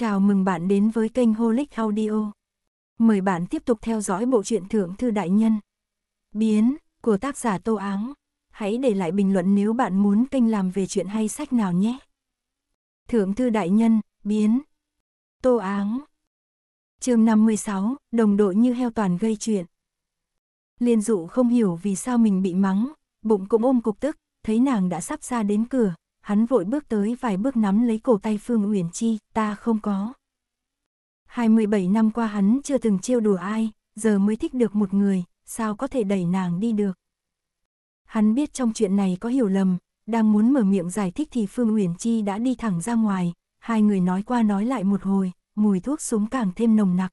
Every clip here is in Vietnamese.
Chào mừng bạn đến với kênh Holic Audio. Mời bạn tiếp tục theo dõi bộ truyện Thượng Thư Đại Nhân. Biến, của tác giả Tô Áng. Hãy để lại bình luận nếu bạn muốn kênh làm về chuyện hay sách nào nhé. Thượng Thư Đại Nhân, Biến. Tô Áng. chương 56, đồng đội như heo toàn gây chuyện. Liên dụ không hiểu vì sao mình bị mắng, bụng cũng ôm cục tức, thấy nàng đã sắp ra đến cửa, hắn vội bước tới vài bước nắm lấy cổ tay Phương Uyển Chi, ta không có. 27 năm qua hắn chưa từng trêu đùa ai, giờ mới thích được một người, sao có thể đẩy nàng đi được. Hắn biết trong chuyện này có hiểu lầm, đang muốn mở miệng giải thích thì Phương Uyển Chi đã đi thẳng ra ngoài, hai người nói qua nói lại một hồi, mùi thuốc súng càng thêm nồng nặc.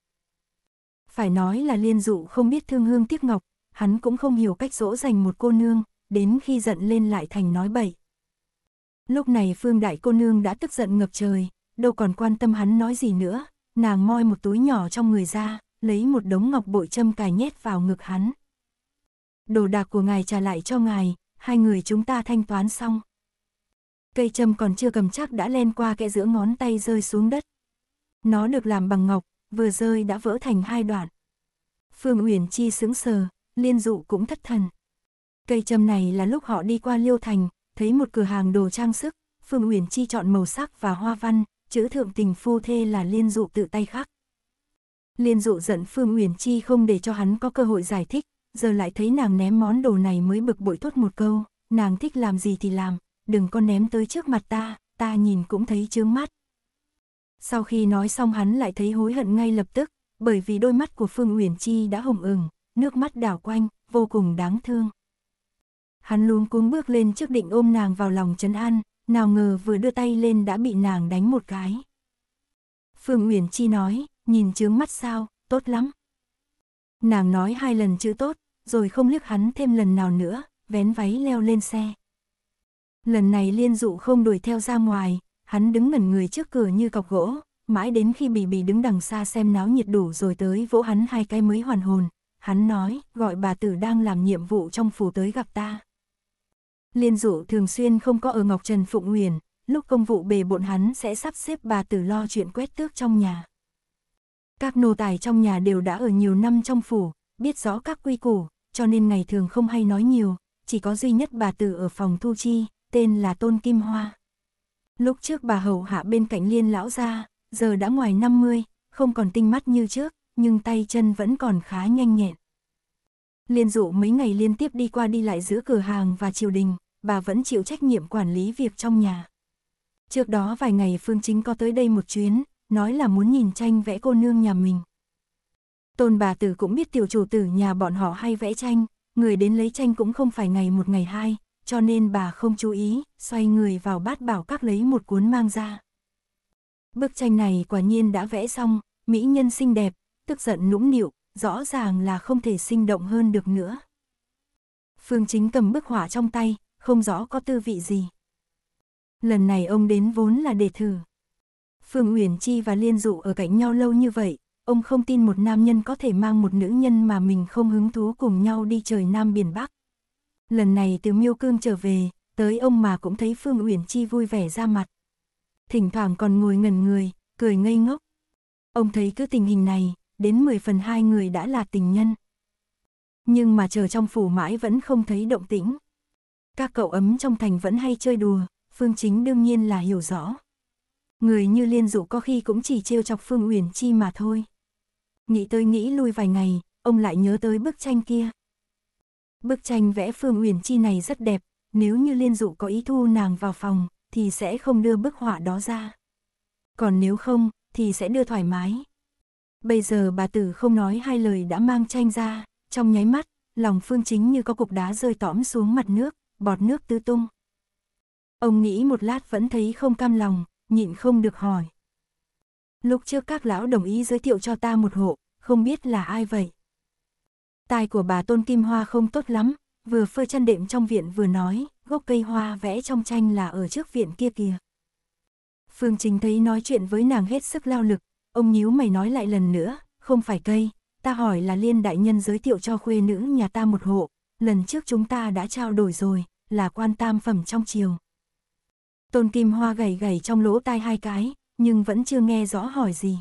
Phải nói là liên dụ không biết thương hương tiếc ngọc, hắn cũng không hiểu cách dỗ dành một cô nương, đến khi giận lên lại thành nói bậy. Lúc này Phương Đại cô nương đã tức giận ngập trời, đâu còn quan tâm hắn nói gì nữa, nàng moi một túi nhỏ trong người ra, lấy một đống ngọc bội châm cài nhét vào ngực hắn. Đồ đạc của ngài trả lại cho ngài, hai người chúng ta thanh toán xong. Cây châm còn chưa cầm chắc đã len qua kẽ giữa ngón tay rơi xuống đất. Nó được làm bằng ngọc, vừa rơi đã vỡ thành hai đoạn. Phương Uyển Chi sững sờ, Liên Dụ cũng thất thần. Cây châm này là lúc họ đi qua Liêu Thành, thấy một cửa hàng đồ trang sức, Phương Uyển Chi chọn màu sắc và hoa văn, chữ thượng tình phu thê là liên dụ tự tay khắc. Liên dụ giận Phương Uyển Chi không để cho hắn có cơ hội giải thích, giờ lại thấy nàng ném món đồ này mới bực bội thốt một câu, nàng thích làm gì thì làm, đừng có ném tới trước mặt ta, ta nhìn cũng thấy chướng mắt. Sau khi nói xong hắn lại thấy hối hận ngay lập tức, bởi vì đôi mắt của Phương Uyển Chi đã hồng ửng, nước mắt đảo quanh, vô cùng đáng thương. Hắn luống cuống bước lên trước định ôm nàng vào lòng trấn an, nào ngờ vừa đưa tay lên đã bị nàng đánh một cái. Phương Uyển Chi nói, nhìn chướng mắt sao, tốt lắm. Nàng nói hai lần chữ tốt, rồi không liếc hắn thêm lần nào nữa, vén váy leo lên xe. Lần này liên dụ không đuổi theo ra ngoài, hắn đứng ngẩn người trước cửa như cọc gỗ, mãi đến khi bì bì đứng đằng xa xem náo nhiệt đủ rồi tới vỗ hắn hai cái mới hoàn hồn. Hắn nói, gọi bà tử đang làm nhiệm vụ trong phủ tới gặp ta. Liên dụ thường xuyên không có ở Ngọc Trần Phụng Nguyền, lúc công vụ bề bộn hắn sẽ sắp xếp bà tử lo chuyện quét tước trong nhà. Các nô tài trong nhà đều đã ở nhiều năm trong phủ, biết rõ các quy củ, cho nên ngày thường không hay nói nhiều, chỉ có duy nhất bà tử ở phòng thu chi, tên là Tôn Kim Hoa. Lúc trước bà hầu hạ bên cạnh liên lão gia, giờ đã ngoài 50, không còn tinh mắt như trước, nhưng tay chân vẫn còn khá nhanh nhẹn. Liên dụ mấy ngày liên tiếp đi qua đi lại giữa cửa hàng và triều đình, bà vẫn chịu trách nhiệm quản lý việc trong nhà. Trước đó vài ngày Phương Chính có tới đây một chuyến, nói là muốn nhìn tranh vẽ cô nương nhà mình. Tôn bà tử cũng biết tiểu chủ tử nhà bọn họ hay vẽ tranh, người đến lấy tranh cũng không phải ngày một ngày hai, cho nên bà không chú ý, xoay người vào bát bảo các lấy một cuốn mang ra. Bức tranh này quả nhiên đã vẽ xong, mỹ nhân xinh đẹp, tức giận nũng nịu, rõ ràng là không thể sinh động hơn được nữa. Phương Chính cầm bức họa trong tay, không rõ có tư vị gì. Lần này ông đến vốn là để thử. Phương Uyển Chi và Liên Dụ ở cạnh nhau lâu như vậy, ông không tin một nam nhân có thể mang một nữ nhân mà mình không hứng thú cùng nhau đi trời Nam Biển Bắc. Lần này từ Miêu Cương trở về, tới ông mà cũng thấy Phương Uyển Chi vui vẻ ra mặt. Thỉnh thoảng còn ngồi ngần người, cười ngây ngốc. Ông thấy cứ tình hình này, đến 10 phần hai người đã là tình nhân. Nhưng mà chờ trong phủ mãi vẫn không thấy động tĩnh. Các cậu ấm trong thành vẫn hay chơi đùa, Phương Chính đương nhiên là hiểu rõ. Người như Liên Dụ có khi cũng chỉ trêu chọc Phương Uyển Chi mà thôi. Nghĩ tới nghĩ lui vài ngày, ông lại nhớ tới bức tranh kia. Bức tranh vẽ Phương Uyển Chi này rất đẹp, nếu như Liên Dụ có ý thu nàng vào phòng, thì sẽ không đưa bức họa đó ra. Còn nếu không, thì sẽ đưa thoải mái. Bây giờ bà tử không nói hai lời đã mang tranh ra, trong nháy mắt, lòng Phương Chính như có cục đá rơi tõm xuống mặt nước, bọt nước tứ tung. Ông nghĩ một lát vẫn thấy không cam lòng, nhịn không được hỏi. Lúc trước các lão đồng ý giới thiệu cho ta một hộ, không biết là ai vậy. Tài của bà Tôn Kim Hoa không tốt lắm, vừa phơi chăn đệm trong viện vừa nói, gốc cây hoa vẽ trong tranh là ở trước viện kia kìa. Phương Trình thấy nói chuyện với nàng hết sức lao lực, ông nhíu mày nói lại lần nữa, không phải cây, ta hỏi là liên đại nhân giới thiệu cho khuê nữ nhà ta một hộ, lần trước chúng ta đã trao đổi rồi, là quan tam phẩm trong chiều Tôn Kim Hoa gầy gầy trong lỗ tai hai cái, nhưng vẫn chưa nghe rõ hỏi gì.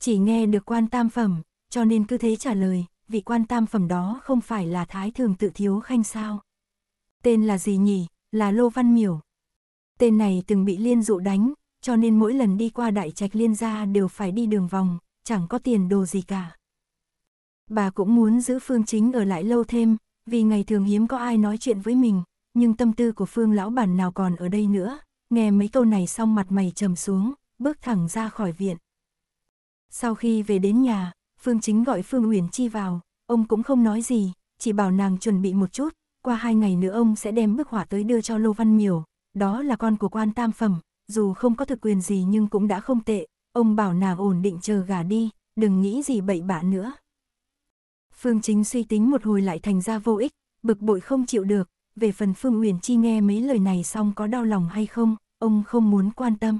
Chỉ nghe được quan tam phẩm, cho nên cứ thế trả lời, vị quan tam phẩm đó không phải là Thái Thường tự thiếu khanh sao. Tên là gì nhỉ, là Lô Văn Miểu. Tên này từng bị liên dụ đánh, cho nên mỗi lần đi qua đại trạch liên gia đều phải đi đường vòng, chẳng có tiền đồ gì cả. Bà cũng muốn giữ phương chính ở lại lâu thêm, vì ngày thường hiếm có ai nói chuyện với mình, nhưng tâm tư của Phương lão bản nào còn ở đây nữa, nghe mấy câu này xong mặt mày trầm xuống, bước thẳng ra khỏi viện. Sau khi về đến nhà, Phương Chính gọi Phương Uyển Chi vào, ông cũng không nói gì, chỉ bảo nàng chuẩn bị một chút, qua hai ngày nữa ông sẽ đem bức họa tới đưa cho Lô Văn Miểu, đó là con của quan tam phẩm, dù không có thực quyền gì nhưng cũng đã không tệ, ông bảo nàng ổn định chờ gà đi, đừng nghĩ gì bậy bạ nữa. Phương Chính suy tính một hồi lại thành ra vô ích, bực bội không chịu được, về phần Phương Uyển Chi nghe mấy lời này xong có đau lòng hay không, ông không muốn quan tâm.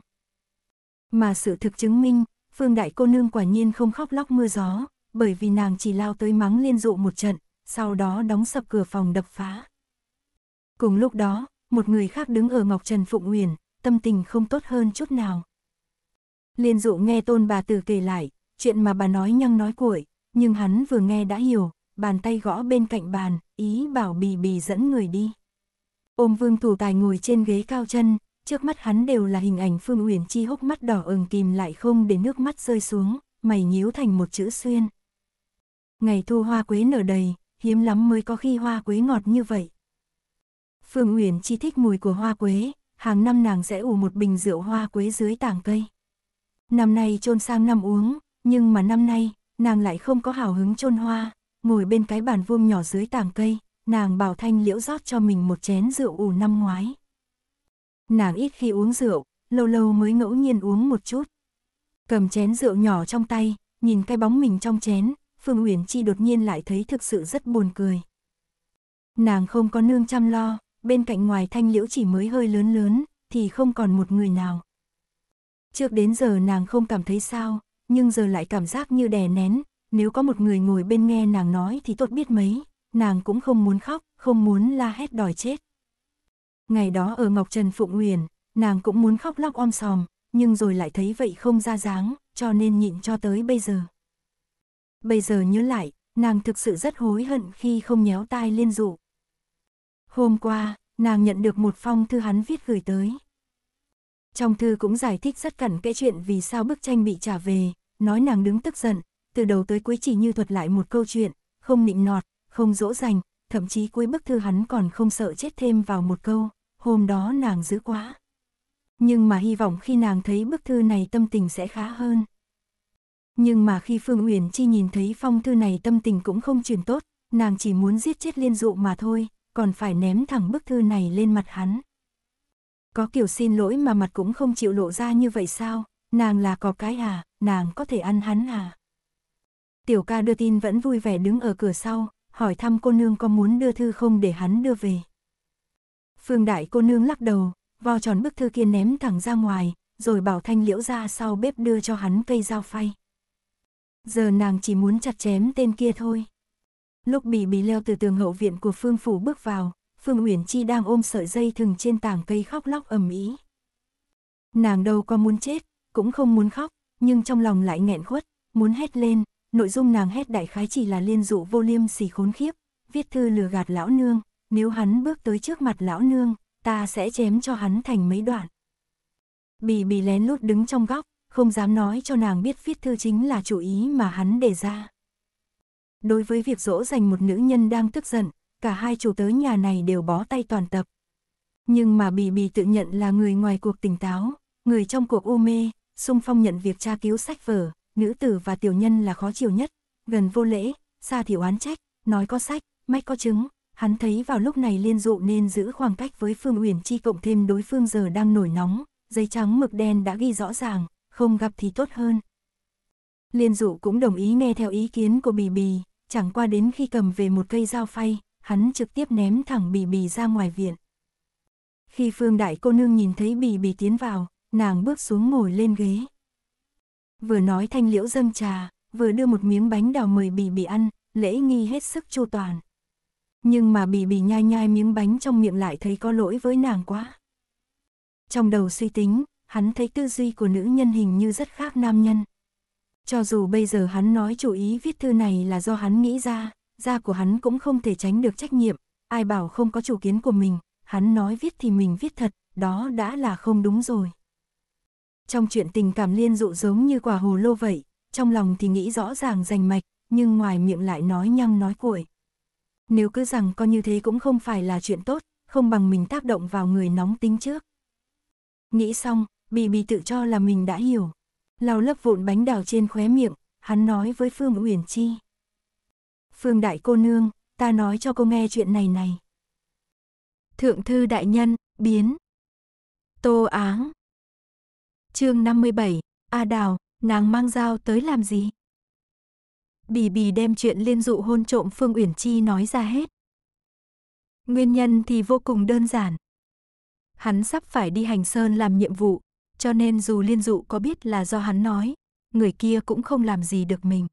Mà sự thực chứng minh, Phương Đại Cô Nương quả nhiên không khóc lóc mưa gió, bởi vì nàng chỉ lao tới mắng liên dụ một trận, sau đó đóng sập cửa phòng đập phá. Cùng lúc đó, một người khác đứng ở Ngọc Trần Phụng Uyển, tâm tình không tốt hơn chút nào. Liên dụ nghe tôn bà từ kể lại, chuyện mà bà nói nhăng nói cuội, nhưng hắn vừa nghe đã hiểu, bàn tay gõ bên cạnh bàn, ý bảo bì bì dẫn người đi. Ôm vương thủ tài ngồi trên ghế cao chân, trước mắt hắn đều là hình ảnh Phương Uyển Chi hốc mắt đỏ ửng kìm lại không để nước mắt rơi xuống, mày nhíu thành một chữ xuyên. Ngày thu hoa quế nở đầy, hiếm lắm mới có khi hoa quế ngọt như vậy. Phương Uyển Chi thích mùi của hoa quế, hàng năm nàng sẽ ủ một bình rượu hoa quế dưới tảng cây. Năm nay trôn sang năm uống, nhưng mà năm nay, nàng lại không có hào hứng chôn hoa, ngồi bên cái bàn vuông nhỏ dưới tàng cây, nàng bảo Thanh Liễu rót cho mình một chén rượu ủ năm ngoái. Nàng ít khi uống rượu, lâu lâu mới ngẫu nhiên uống một chút. Cầm chén rượu nhỏ trong tay, nhìn cái bóng mình trong chén, Phương Uyển Chi đột nhiên lại thấy thực sự rất buồn cười. Nàng không có nương chăm lo, bên cạnh ngoài Thanh Liễu chỉ mới hơi lớn lớn, thì không còn một người nào. Trước đến giờ nàng không cảm thấy sao, nhưng giờ lại cảm giác như đè nén, nếu có một người ngồi bên nghe nàng nói thì tốt biết mấy, nàng cũng không muốn khóc, không muốn la hét đòi chết. Ngày đó ở Ngọc Trần Phụng Nguyền, nàng cũng muốn khóc lóc om sòm, nhưng rồi lại thấy vậy không ra dáng, cho nên nhịn cho tới bây giờ. Bây giờ nhớ lại, nàng thực sự rất hối hận khi không nhéo tai liên dụ. Hôm qua, nàng nhận được một phong thư hắn viết gửi tới. Trong thư cũng giải thích rất cẩn kẽ chuyện vì sao bức tranh bị trả về, nói nàng đứng tức giận, từ đầu tới cuối chỉ như thuật lại một câu chuyện, không nịnh nọt, không dỗ dành, thậm chí cuối bức thư hắn còn không sợ chết thêm vào một câu, hôm đó nàng dữ quá. Nhưng mà hy vọng khi nàng thấy bức thư này tâm tình sẽ khá hơn. Nhưng mà khi Phương Uyển Chi nhìn thấy phong thư này tâm tình cũng không chuyển tốt, nàng chỉ muốn giết chết liên dụ mà thôi, còn phải ném thẳng bức thư này lên mặt hắn. Có kiểu xin lỗi mà mặt cũng không chịu lộ ra như vậy sao, nàng là có cái à, nàng có thể ăn hắn à. Tiểu ca đưa tin vẫn vui vẻ đứng ở cửa sau, hỏi thăm cô nương có muốn đưa thư không để hắn đưa về. Phương đại cô nương lắc đầu, vo tròn bức thư kia ném thẳng ra ngoài, rồi bảo thanh liễu ra sau bếp đưa cho hắn cây dao phay. Giờ nàng chỉ muốn chặt chém tên kia thôi. Lúc bị bì leo từ tường hậu viện của Phương Phủ bước vào, Phương Uyển Chi đang ôm sợi dây thừng trên tảng cây khóc lóc ầm ĩ. Nàng đâu có muốn chết, cũng không muốn khóc, nhưng trong lòng lại nghẹn khuất, muốn hét lên, nội dung nàng hét đại khái chỉ là liên dụ vô liêm xì khốn khiếp, viết thư lừa gạt lão nương, nếu hắn bước tới trước mặt lão nương, ta sẽ chém cho hắn thành mấy đoạn. Bì bì lén lút đứng trong góc, không dám nói cho nàng biết viết thư chính là chủ ý mà hắn đề ra. Đối với việc dỗ dành một nữ nhân đang tức giận, cả hai chủ tớ nhà này đều bó tay toàn tập. Nhưng mà Bì Bì tự nhận là người ngoài cuộc tỉnh táo, người trong cuộc u mê, sung phong nhận việc tra cứu sách vở, nữ tử và tiểu nhân là khó chịu nhất, gần vô lễ, xa thì oán trách, nói có sách, mách có chứng, hắn thấy vào lúc này liên dụ nên giữ khoảng cách với Phương Uyển Chi cộng thêm đối phương giờ đang nổi nóng, giấy trắng mực đen đã ghi rõ ràng, không gặp thì tốt hơn. Liên dụ cũng đồng ý nghe theo ý kiến của Bì Bì, chẳng qua đến khi cầm về một cây dao phay, hắn trực tiếp ném thẳng bì bì ra ngoài viện. Khi Phương Đại cô nương nhìn thấy bì bì tiến vào, nàng bước xuống ngồi lên ghế. Vừa nói thanh liễu dâng trà, vừa đưa một miếng bánh đào mời bì bì ăn, lễ nghi hết sức chu toàn. Nhưng mà bì bì nhai nhai miếng bánh trong miệng lại thấy có lỗi với nàng quá. Trong đầu suy tính, hắn thấy tư duy của nữ nhân hình như rất khác nam nhân. Cho dù bây giờ hắn nói chủ ý viết thư này là do hắn nghĩ ra, gia của hắn cũng không thể tránh được trách nhiệm, ai bảo không có chủ kiến của mình, hắn nói viết thì mình viết thật, đó đã là không đúng rồi. Trong chuyện tình cảm liên dụ giống như quả hồ lô vậy, trong lòng thì nghĩ rõ ràng rành mạch, nhưng ngoài miệng lại nói nhăng nói cuội. Nếu cứ rằng con như thế cũng không phải là chuyện tốt, không bằng mình tác động vào người nóng tính trước. Nghĩ xong, Bì Bì tự cho là mình đã hiểu. Lau lớp vụn bánh đào trên khóe miệng, hắn nói với Phương Uyển Chi. Phương Đại cô nương, ta nói cho cô nghe chuyện này này. Thượng thư đại nhân, biến. Tô Áng. Chương 57, A Đào, nàng mang dao tới làm gì? Bì Bì đem chuyện liên dụ hôn trộm Phương Uyển Chi nói ra hết. Nguyên nhân thì vô cùng đơn giản. Hắn sắp phải đi hành sơn làm nhiệm vụ, cho nên dù liên dụ có biết là do hắn nói, người kia cũng không làm gì được mình.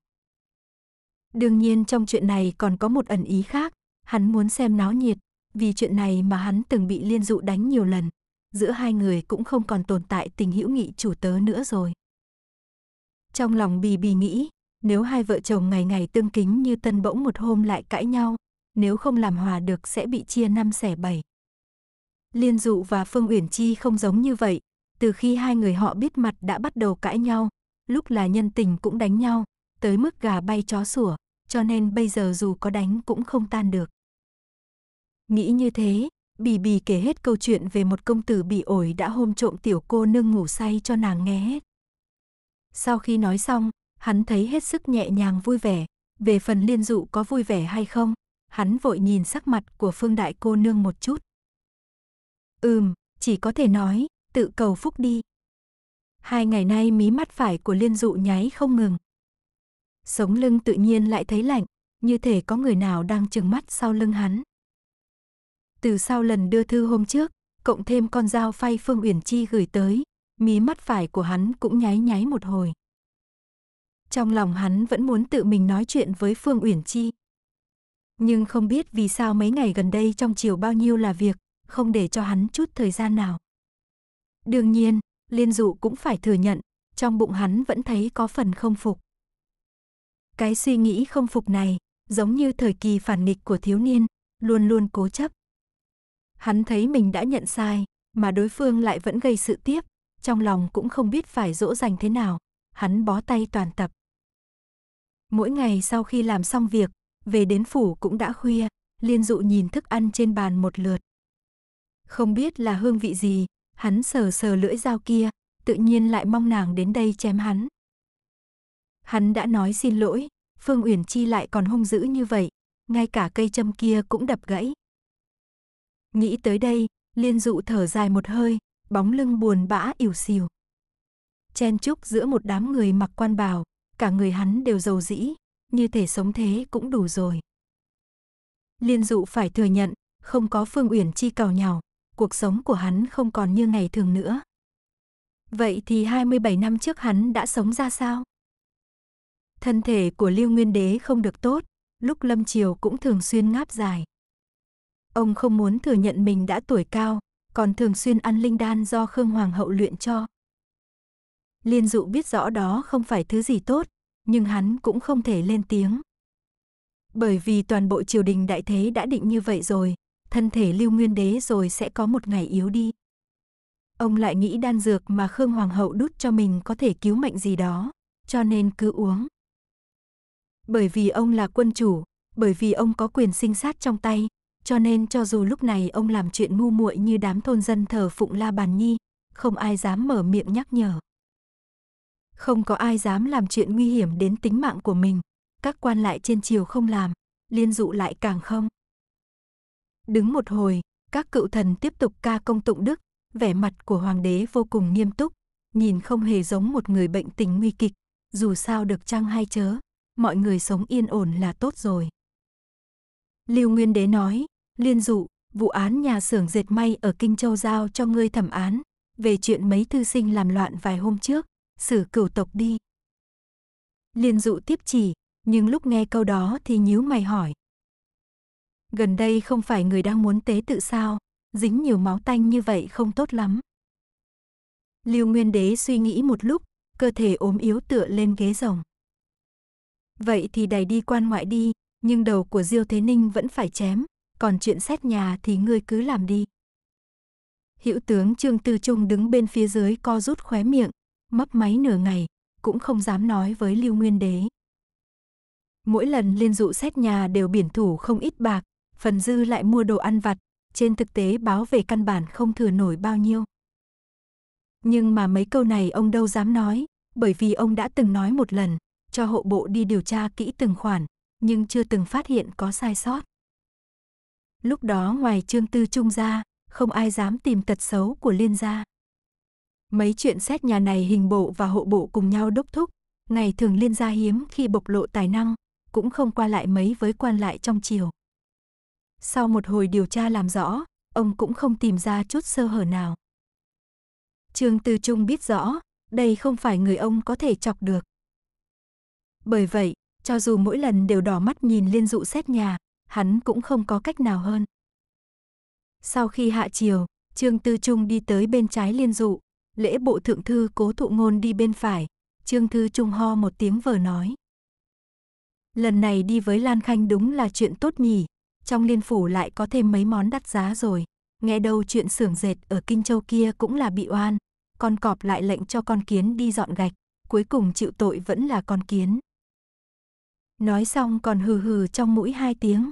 Đương nhiên trong chuyện này còn có một ẩn ý khác, hắn muốn xem náo nhiệt, vì chuyện này mà hắn từng bị liên dụ đánh nhiều lần. Giữa hai người cũng không còn tồn tại tình hữu nghị chủ tớ nữa rồi. Trong lòng bì bì nghĩ, nếu hai vợ chồng ngày ngày tương kính như tân bỗng một hôm lại cãi nhau, nếu không làm hòa được sẽ bị chia năm xẻ bảy. Liên dụ và Phương Uyển Chi không giống như vậy, từ khi hai người họ biết mặt đã bắt đầu cãi nhau, lúc là nhân tình cũng đánh nhau, tới mức gà bay chó sủa, cho nên bây giờ dù có đánh cũng không tan được. Nghĩ như thế, Bì Bì kể hết câu chuyện về một công tử bị ổi đã hôm trộm tiểu cô nương ngủ say cho nàng nghe hết. Sau khi nói xong, hắn thấy hết sức nhẹ nhàng vui vẻ, về phần liên dụ có vui vẻ hay không, hắn vội nhìn sắc mặt của phương đại cô nương một chút. Ừm, chỉ có thể nói, tự cầu phúc đi. Hai ngày nay mí mắt phải của liên dụ nháy không ngừng, sống lưng tự nhiên lại thấy lạnh, như thể có người nào đang trừng mắt sau lưng hắn. Từ sau lần đưa thư hôm trước, cộng thêm con dao phay Phương Uyển Chi gửi tới, mí mắt phải của hắn cũng nháy nháy một hồi. Trong lòng hắn vẫn muốn tự mình nói chuyện với Phương Uyển Chi. Nhưng không biết vì sao mấy ngày gần đây trong chiều bao nhiêu là việc, không để cho hắn chút thời gian nào. Đương nhiên, Liên Dụ cũng phải thừa nhận, trong bụng hắn vẫn thấy có phần không phục. Cái suy nghĩ không phục này, giống như thời kỳ phản nghịch của thiếu niên, luôn luôn cố chấp. Hắn thấy mình đã nhận sai, mà đối phương lại vẫn gây sự tiếp, trong lòng cũng không biết phải dỗ dành thế nào, hắn bó tay toàn tập. Mỗi ngày sau khi làm xong việc, về đến phủ cũng đã khuya, liên dụ nhìn thức ăn trên bàn một lượt. Không biết là hương vị gì, hắn sờ sờ lưỡi dao kia, tự nhiên lại mong nàng đến đây chém hắn. Hắn đã nói xin lỗi, Phương Uyển Chi lại còn hung dữ như vậy, ngay cả cây châm kia cũng đập gãy. Nghĩ tới đây, Liên Dụ thở dài một hơi, bóng lưng buồn bã ỉu xìu. Chen chúc giữa một đám người mặc quan bào, cả người hắn đều giàu dĩ, như thể sống thế cũng đủ rồi. Liên Dụ phải thừa nhận, không có Phương Uyển Chi cào nhào, cuộc sống của hắn không còn như ngày thường nữa. Vậy thì 27 năm trước hắn đã sống ra sao? Thân thể của Lưu Nguyên Đế không được tốt, lúc lâm chiều cũng thường xuyên ngáp dài. Ông không muốn thừa nhận mình đã tuổi cao, còn thường xuyên ăn linh đan do Khương Hoàng hậu luyện cho. Liên dụ biết rõ đó không phải thứ gì tốt, nhưng hắn cũng không thể lên tiếng. Bởi vì toàn bộ triều đình đại thế đã định như vậy rồi, thân thể lưu nguyên đế rồi sẽ có một ngày yếu đi. Ông lại nghĩ đan dược mà Khương Hoàng hậu đút cho mình có thể cứu mệnh gì đó, cho nên cứ uống. Bởi vì ông là quân chủ, bởi vì ông có quyền sinh sát trong tay, cho nên cho dù lúc này ông làm chuyện ngu muội như đám thôn dân thờ phụng La Bàn Nhi, không ai dám mở miệng nhắc nhở. Không có ai dám làm chuyện nguy hiểm đến tính mạng của mình, các quan lại trên triều không làm, liên dụ lại càng không. Đứng một hồi, các cựu thần tiếp tục ca công tụng đức, vẻ mặt của hoàng đế vô cùng nghiêm túc, nhìn không hề giống một người bệnh tình nguy kịch, dù sao được chăng hay chớ, mọi người sống yên ổn là tốt rồi. Lưu Nguyên Đế nói, liên dụ, vụ án nhà xưởng dệt may ở Kinh Châu giao cho ngươi thẩm án, về chuyện mấy thư sinh làm loạn vài hôm trước, xử cửu tộc đi. Liên dụ tiếp chỉ, nhưng lúc nghe câu đó thì nhíu mày hỏi. Gần đây không phải người đang muốn tế tự sao, dính nhiều máu tanh như vậy không tốt lắm. Lưu Nguyên Đế suy nghĩ một lúc, cơ thể ốm yếu tựa lên ghế rồng. Vậy thì đầy đi quan ngoại đi, nhưng đầu của Diêu Thế Ninh vẫn phải chém, còn chuyện xét nhà thì ngươi cứ làm đi. Hữu tướng Trương Tư Trung đứng bên phía dưới co rút khóe miệng, mấp máy nửa ngày, cũng không dám nói với Lưu Nguyên Đế. Mỗi lần liên dụ xét nhà đều biển thủ không ít bạc, phần dư lại mua đồ ăn vặt, trên thực tế báo về căn bản không thừa nổi bao nhiêu. Nhưng mà mấy câu này ông đâu dám nói, bởi vì ông đã từng nói một lần, cho hộ bộ đi điều tra kỹ từng khoản, nhưng chưa từng phát hiện có sai sót. Lúc đó ngoài Trương Tư Trung ra, không ai dám tìm tật xấu của Liên gia. Mấy chuyện xét nhà này hình bộ và hộ bộ cùng nhau đốc thúc, ngày thường Liên gia hiếm khi bộc lộ tài năng, cũng không qua lại mấy với quan lại trong triều. Sau một hồi điều tra làm rõ, ông cũng không tìm ra chút sơ hở nào. Trương Tư Trung biết rõ, đây không phải người ông có thể chọc được. Bởi vậy, cho dù mỗi lần đều đỏ mắt nhìn liên dụ xét nhà, hắn cũng không có cách nào hơn. Sau khi hạ chiều, Trương Tư Trung đi tới bên trái liên dụ, lễ bộ thượng thư cố thụ ngôn đi bên phải, Trương Thư Trung ho một tiếng vờ nói. Lần này đi với Lan Khanh đúng là chuyện tốt nhỉ, trong liên phủ lại có thêm mấy món đắt giá rồi, nghe đâu chuyện xưởng dệt ở Kinh Châu kia cũng là bị oan, con cọp lại lệnh cho con kiến đi dọn gạch, cuối cùng chịu tội vẫn là con kiến. Nói xong còn hừ hừ trong mũi hai tiếng.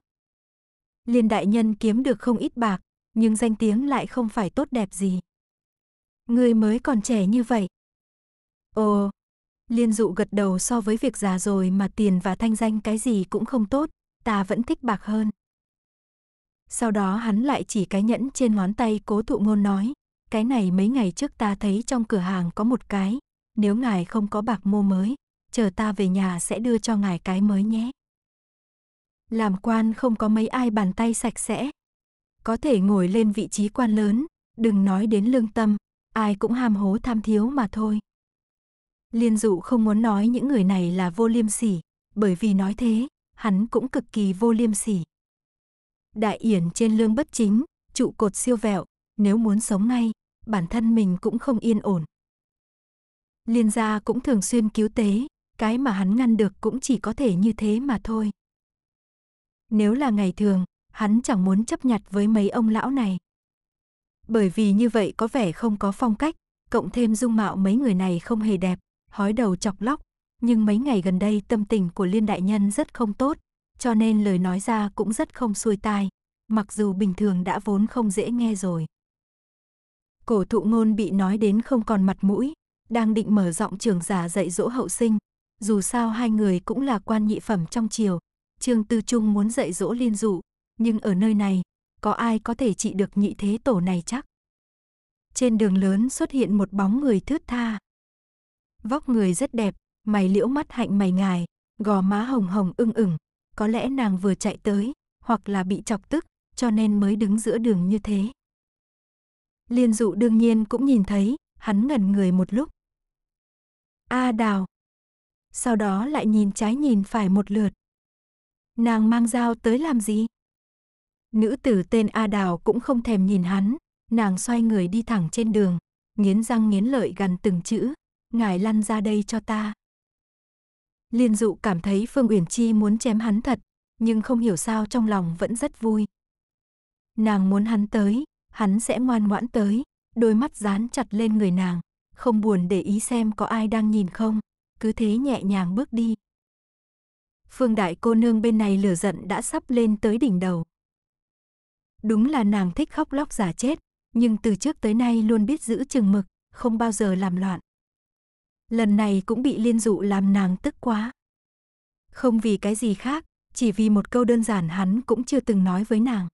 Liên đại nhân kiếm được không ít bạc, nhưng danh tiếng lại không phải tốt đẹp gì. Người mới còn trẻ như vậy. Ồ, liên dụ gật đầu so với việc già rồi mà tiền và thanh danh cái gì cũng không tốt, ta vẫn thích bạc hơn. Sau đó hắn lại chỉ cái nhẫn trên ngón tay cố thụ ngôn nói, cái này mấy ngày trước ta thấy trong cửa hàng có một cái, nếu ngài không có bạc mua mới, chờ ta về nhà sẽ đưa cho ngài cái mới nhé. Làm quan không có mấy ai bàn tay sạch sẽ. Có thể ngồi lên vị trí quan lớn, đừng nói đến lương tâm, ai cũng ham hố tham thiếu mà thôi. Liên dụ không muốn nói những người này là vô liêm sỉ, bởi vì nói thế, hắn cũng cực kỳ vô liêm sỉ. Đại yển trên lương bất chính, trụ cột siêu vẹo, nếu muốn sống ngay, bản thân mình cũng không yên ổn. Liên gia cũng thường xuyên cứu tế, cái mà hắn ngăn được cũng chỉ có thể như thế mà thôi. Nếu là ngày thường, hắn chẳng muốn chấp nhặt với mấy ông lão này. Bởi vì như vậy có vẻ không có phong cách, cộng thêm dung mạo mấy người này không hề đẹp, hói đầu chọc lóc, nhưng mấy ngày gần đây tâm tình của Liên đại nhân rất không tốt, cho nên lời nói ra cũng rất không xuôi tai, mặc dù bình thường đã vốn không dễ nghe rồi. Cổ thụ ngôn bị nói đến không còn mặt mũi, đang định mở rộng trường giả dạy dỗ hậu sinh, dù sao hai người cũng là quan nhị phẩm trong triều, Trương Tư Trung muốn dạy dỗ Liên Dụ, nhưng ở nơi này, có ai có thể trị được nhị thế tổ này chắc? Trên đường lớn xuất hiện một bóng người thướt tha. Vóc người rất đẹp, mày liễu mắt hạnh mày ngài, gò má hồng hồng ưng ửng, có lẽ nàng vừa chạy tới, hoặc là bị chọc tức, cho nên mới đứng giữa đường như thế. Liên dụ đương nhiên cũng nhìn thấy, hắn ngẩn người một lúc. A à, đào, sau đó lại nhìn trái nhìn phải một lượt. Nàng mang dao tới làm gì? Nữ tử tên A Đào cũng không thèm nhìn hắn, nàng xoay người đi thẳng trên đường, nghiến răng nghiến lợi gần từng chữ, ngài lăn ra đây cho ta. Liên dụ cảm thấy Phương Uyển Chi muốn chém hắn thật, nhưng không hiểu sao trong lòng vẫn rất vui. Nàng muốn hắn tới, hắn sẽ ngoan ngoãn tới, đôi mắt dán chặt lên người nàng, không buồn để ý xem có ai đang nhìn không cứ thế nhẹ nhàng bước đi. Phương đại cô nương bên này lửa giận đã sắp lên tới đỉnh đầu. Đúng là nàng thích khóc lóc giả chết, nhưng từ trước tới nay luôn biết giữ chừng mực, không bao giờ làm loạn. Lần này cũng bị liên dụ làm nàng tức quá. Không vì cái gì khác, chỉ vì một câu đơn giản hắn cũng chưa từng nói với nàng.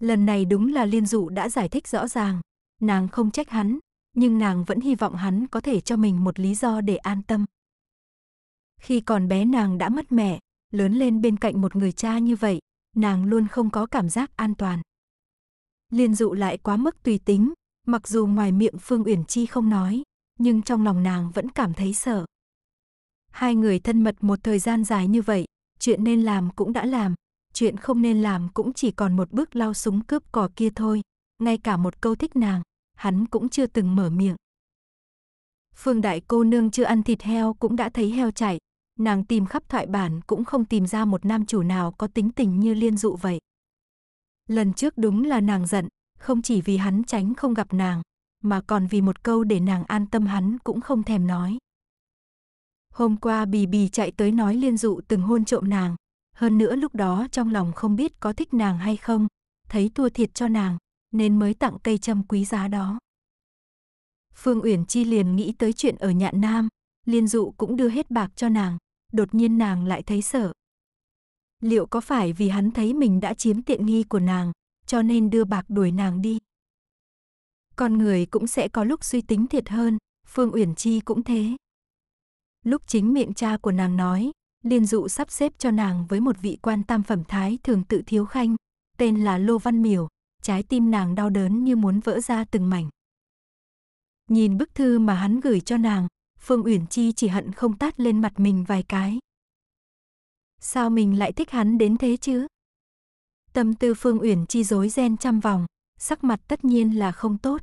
Lần này đúng là liên dụ đã giải thích rõ ràng, nàng không trách hắn, nhưng nàng vẫn hy vọng hắn có thể cho mình một lý do để an tâm. Khi còn bé nàng đã mất mẹ, lớn lên bên cạnh một người cha như vậy, nàng luôn không có cảm giác an toàn. Liên dụ lại quá mức tùy tính, mặc dù ngoài miệng Phương Uyển Chi không nói, nhưng trong lòng nàng vẫn cảm thấy sợ. Hai người thân mật một thời gian dài như vậy, chuyện nên làm cũng đã làm, chuyện không nên làm cũng chỉ còn một bước lao súng cướp cỏ kia thôi, ngay cả một câu thích nàng, hắn cũng chưa từng mở miệng. Phương đại cô nương chưa ăn thịt heo cũng đã thấy heo chạy, nàng tìm khắp thoại bản cũng không tìm ra một nam chủ nào có tính tình như liên dụ vậy. Lần trước đúng là nàng giận, không chỉ vì hắn tránh không gặp nàng, mà còn vì một câu để nàng an tâm hắn cũng không thèm nói. Hôm qua bì bì chạy tới nói liên dụ từng hôn trộm nàng, hơn nữa lúc đó trong lòng không biết có thích nàng hay không, thấy thua thiệt cho nàng, nên mới tặng cây châm quý giá đó. Phương Uyển Chi liền nghĩ tới chuyện ở Nhạn Nam, Liên Dụ cũng đưa hết bạc cho nàng, đột nhiên nàng lại thấy sợ. Liệu có phải vì hắn thấy mình đã chiếm tiện nghi của nàng, cho nên đưa bạc đuổi nàng đi? Con người cũng sẽ có lúc suy tính thiệt hơn, Phương Uyển Chi cũng thế. Lúc chính miệng cha của nàng nói, Liên Dụ sắp xếp cho nàng với một vị quan tam phẩm thái thường tự thiếu khanh, tên là Lô Văn Miểu, trái tim nàng đau đớn như muốn vỡ ra từng mảnh. Nhìn bức thư mà hắn gửi cho nàng, Phương Uyển Chi chỉ hận không tát lên mặt mình vài cái. Sao mình lại thích hắn đến thế chứ? Tâm tư Phương Uyển Chi rối ren trăm vòng, sắc mặt tất nhiên là không tốt.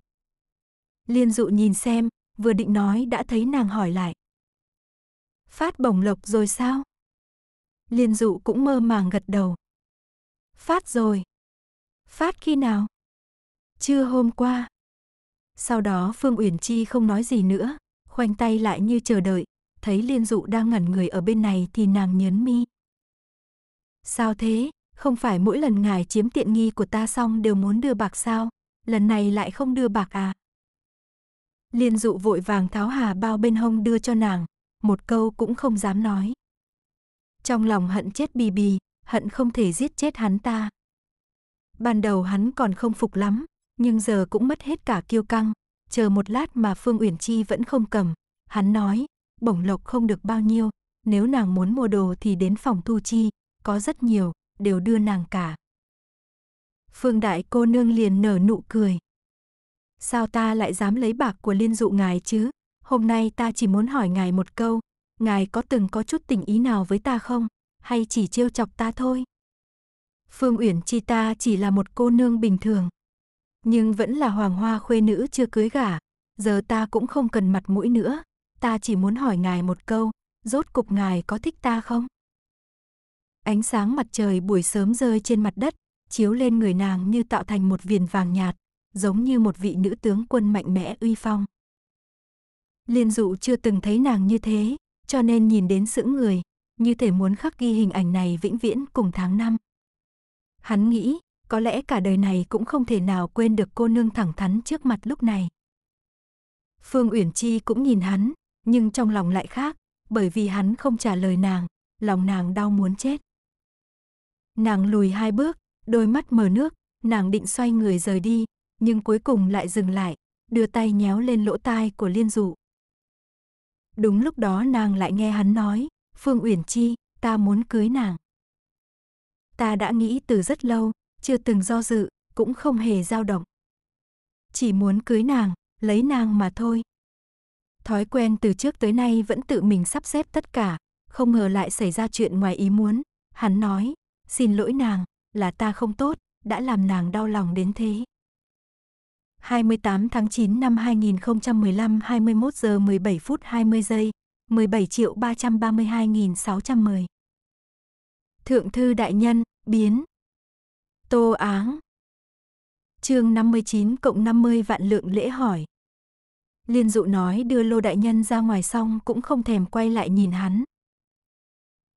Liên dụ nhìn xem, vừa định nói đã thấy nàng hỏi lại. Phát bổng lộc rồi sao? Liên dụ cũng mơ màng gật đầu. Phát rồi. Phát khi nào? Trưa hôm qua. Sau đó Phương Uyển Chi không nói gì nữa, khoanh tay lại như chờ đợi, thấy Liên Dụ đang ngẩn người ở bên này thì nàng nhớn mi. Sao thế, không phải mỗi lần ngài chiếm tiện nghi của ta xong đều muốn đưa bạc sao, lần này lại không đưa bạc à? Liên dụ vội vàng tháo hà bao bên hông đưa cho nàng, một câu cũng không dám nói. Trong lòng hận chết bì bì, hận không thể giết chết hắn ta. Ban đầu hắn còn không phục lắm, nhưng giờ cũng mất hết cả kiêu căng, chờ một lát mà Phương Uyển Chi vẫn không cầm, hắn nói, bổng lộc không được bao nhiêu, nếu nàng muốn mua đồ thì đến phòng Thu Chi, có rất nhiều, đều đưa nàng cả. Phương đại cô nương liền nở nụ cười. Sao ta lại dám lấy bạc của liên dụ ngài chứ? Hôm nay ta chỉ muốn hỏi ngài một câu, ngài có từng có chút tình ý nào với ta không? Hay chỉ trêu chọc ta thôi? Phương Uyển Chi ta chỉ là một cô nương bình thường. Nhưng vẫn là hoàng hoa khuê nữ chưa cưới gả. Giờ ta cũng không cần mặt mũi nữa. Ta chỉ muốn hỏi ngài một câu. Rốt cục ngài có thích ta không? Ánh sáng mặt trời buổi sớm rơi trên mặt đất. Chiếu lên người nàng như tạo thành một viền vàng nhạt. Giống như một vị nữ tướng quân mạnh mẽ uy phong. Liên dụ chưa từng thấy nàng như thế. Cho nên nhìn đến sững người. Như thể muốn khắc ghi hình ảnh này vĩnh viễn cùng tháng năm. Hắn nghĩ, có lẽ cả đời này cũng không thể nào quên được cô nương thẳng thắn trước mặt lúc này. Phương Uyển Chi cũng nhìn hắn, nhưng trong lòng lại khác, bởi vì hắn không trả lời nàng, lòng nàng đau muốn chết. Nàng lùi hai bước, đôi mắt mờ nước, nàng định xoay người rời đi, nhưng cuối cùng lại dừng lại, đưa tay nhéo lên lỗ tai của Liên Dụ. Đúng lúc đó nàng lại nghe hắn nói, Phương Uyển Chi, ta muốn cưới nàng ta đã nghĩ từ rất lâu, chưa từng do dự, cũng không hề dao động. Chỉ muốn cưới nàng, lấy nàng mà thôi. Thói quen từ trước tới nay vẫn tự mình sắp xếp tất cả, không ngờ lại xảy ra chuyện ngoài ý muốn. Hắn nói, xin lỗi nàng, là ta không tốt, đã làm nàng đau lòng đến thế. 28 tháng 9 năm 2015 21 giờ 17 phút 20 giây 17 triệu 332.610 Thượng thư đại nhân, biến. Tô Áng. Chương 59 cộng 50 vạn lượng lễ hỏi. Liên dụ nói đưa Lô đại nhân ra ngoài xong cũng không thèm quay lại nhìn hắn.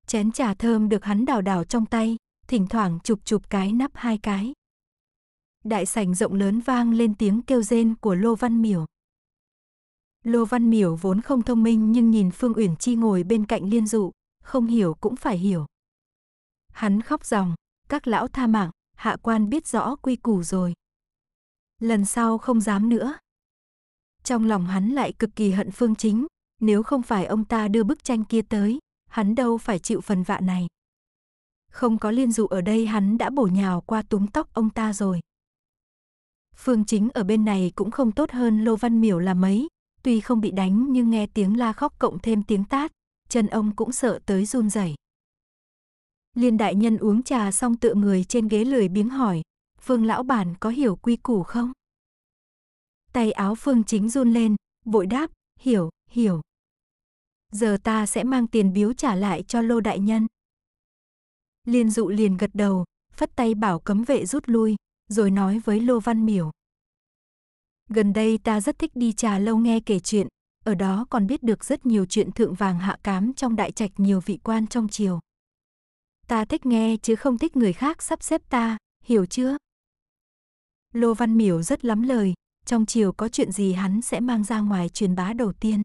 Chén trà thơm được hắn đào đào trong tay, thỉnh thoảng chụp chụp cái nắp hai cái. Đại sảnh rộng lớn vang lên tiếng kêu rên của Lô Văn Miểu. Lô Văn Miểu vốn không thông minh nhưng nhìn Phương Uyển Chi ngồi bên cạnh Liên Dụ, không hiểu cũng phải hiểu. Hắn khóc ròng, các lão tha mạng, hạ quan biết rõ quy củ rồi. Lần sau không dám nữa. Trong lòng hắn lại cực kỳ hận phương chính, nếu không phải ông ta đưa bức tranh kia tới, hắn đâu phải chịu phần vạ này. Không có liên dụ ở đây hắn đã bổ nhào qua túm tóc ông ta rồi. Phương chính ở bên này cũng không tốt hơn Lô Văn Miểu là mấy, tuy không bị đánh nhưng nghe tiếng la khóc cộng thêm tiếng tát, chân ông cũng sợ tới run rẩy. Liên đại nhân uống trà xong tựa người trên ghế lười biếng hỏi, Phương lão bản có hiểu quy củ không? Tay áo Phương chính run lên, vội đáp, hiểu, hiểu. Giờ ta sẽ mang tiền biếu trả lại cho lô đại nhân. Liên dụ liền gật đầu, phất tay bảo cấm vệ rút lui, rồi nói với lô văn miểu. Gần đây ta rất thích đi trà lâu nghe kể chuyện, ở đó còn biết được rất nhiều chuyện thượng vàng hạ cám trong đại trạch nhiều vị quan trong triều ta thích nghe chứ không thích người khác sắp xếp ta, hiểu chưa? Lô Văn Miểu rất lắm lời, trong chiều có chuyện gì hắn sẽ mang ra ngoài truyền bá đầu tiên.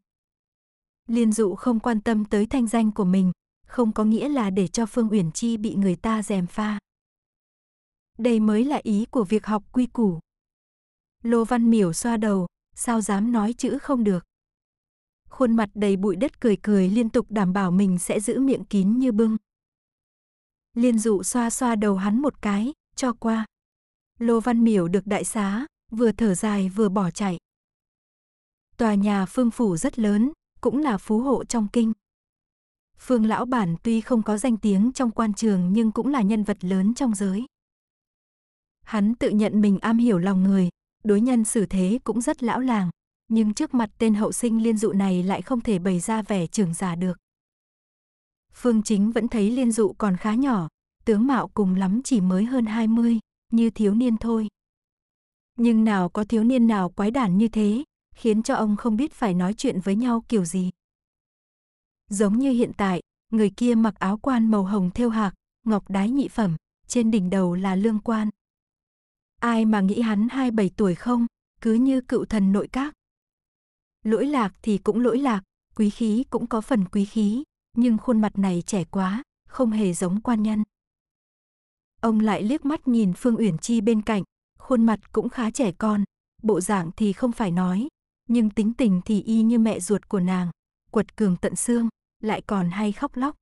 Liên dụ không quan tâm tới thanh danh của mình, không có nghĩa là để cho Phương Uyển Chi bị người ta dèm pha. Đây mới là ý của việc học quy củ. Lô Văn Miểu xoa đầu, sao dám nói chữ không được. Khuôn mặt đầy bụi đất cười cười liên tục đảm bảo mình sẽ giữ miệng kín như bưng. Liên dụ xoa xoa đầu hắn một cái, cho qua. Lô Văn Miểu được đại xá, vừa thở dài vừa bỏ chạy. Tòa nhà Phương Phủ rất lớn, cũng là phú hộ trong kinh. Phương Lão Bản tuy không có danh tiếng trong quan trường nhưng cũng là nhân vật lớn trong giới. Hắn tự nhận mình am hiểu lòng người, đối nhân xử thế cũng rất lão làng, nhưng trước mặt tên hậu sinh liên dụ này lại không thể bày ra vẻ trưởng giả được. Phương Chính vẫn thấy Liên Dụ còn khá nhỏ, tướng mạo cùng lắm chỉ mới hơn 20, như thiếu niên thôi. Nhưng nào có thiếu niên nào quái đản như thế, khiến cho ông không biết phải nói chuyện với nhau kiểu gì. Giống như hiện tại, người kia mặc áo quan màu hồng thêu hạc, ngọc đái nhị phẩm, trên đỉnh đầu là lương quan. Ai mà nghĩ hắn 27 tuổi không, cứ như cựu thần nội các. Lỗi lạc thì cũng lỗi lạc, quý khí cũng có phần quý khí, nhưng khuôn mặt này trẻ quá, không hề giống quan nhân. Ông lại liếc mắt nhìn Phương Uyển Chi bên cạnh, khuôn mặt cũng khá trẻ con, bộ dạng thì không phải nói, nhưng tính tình thì y như mẹ ruột của nàng, quật cường tận xương, lại còn hay khóc lóc.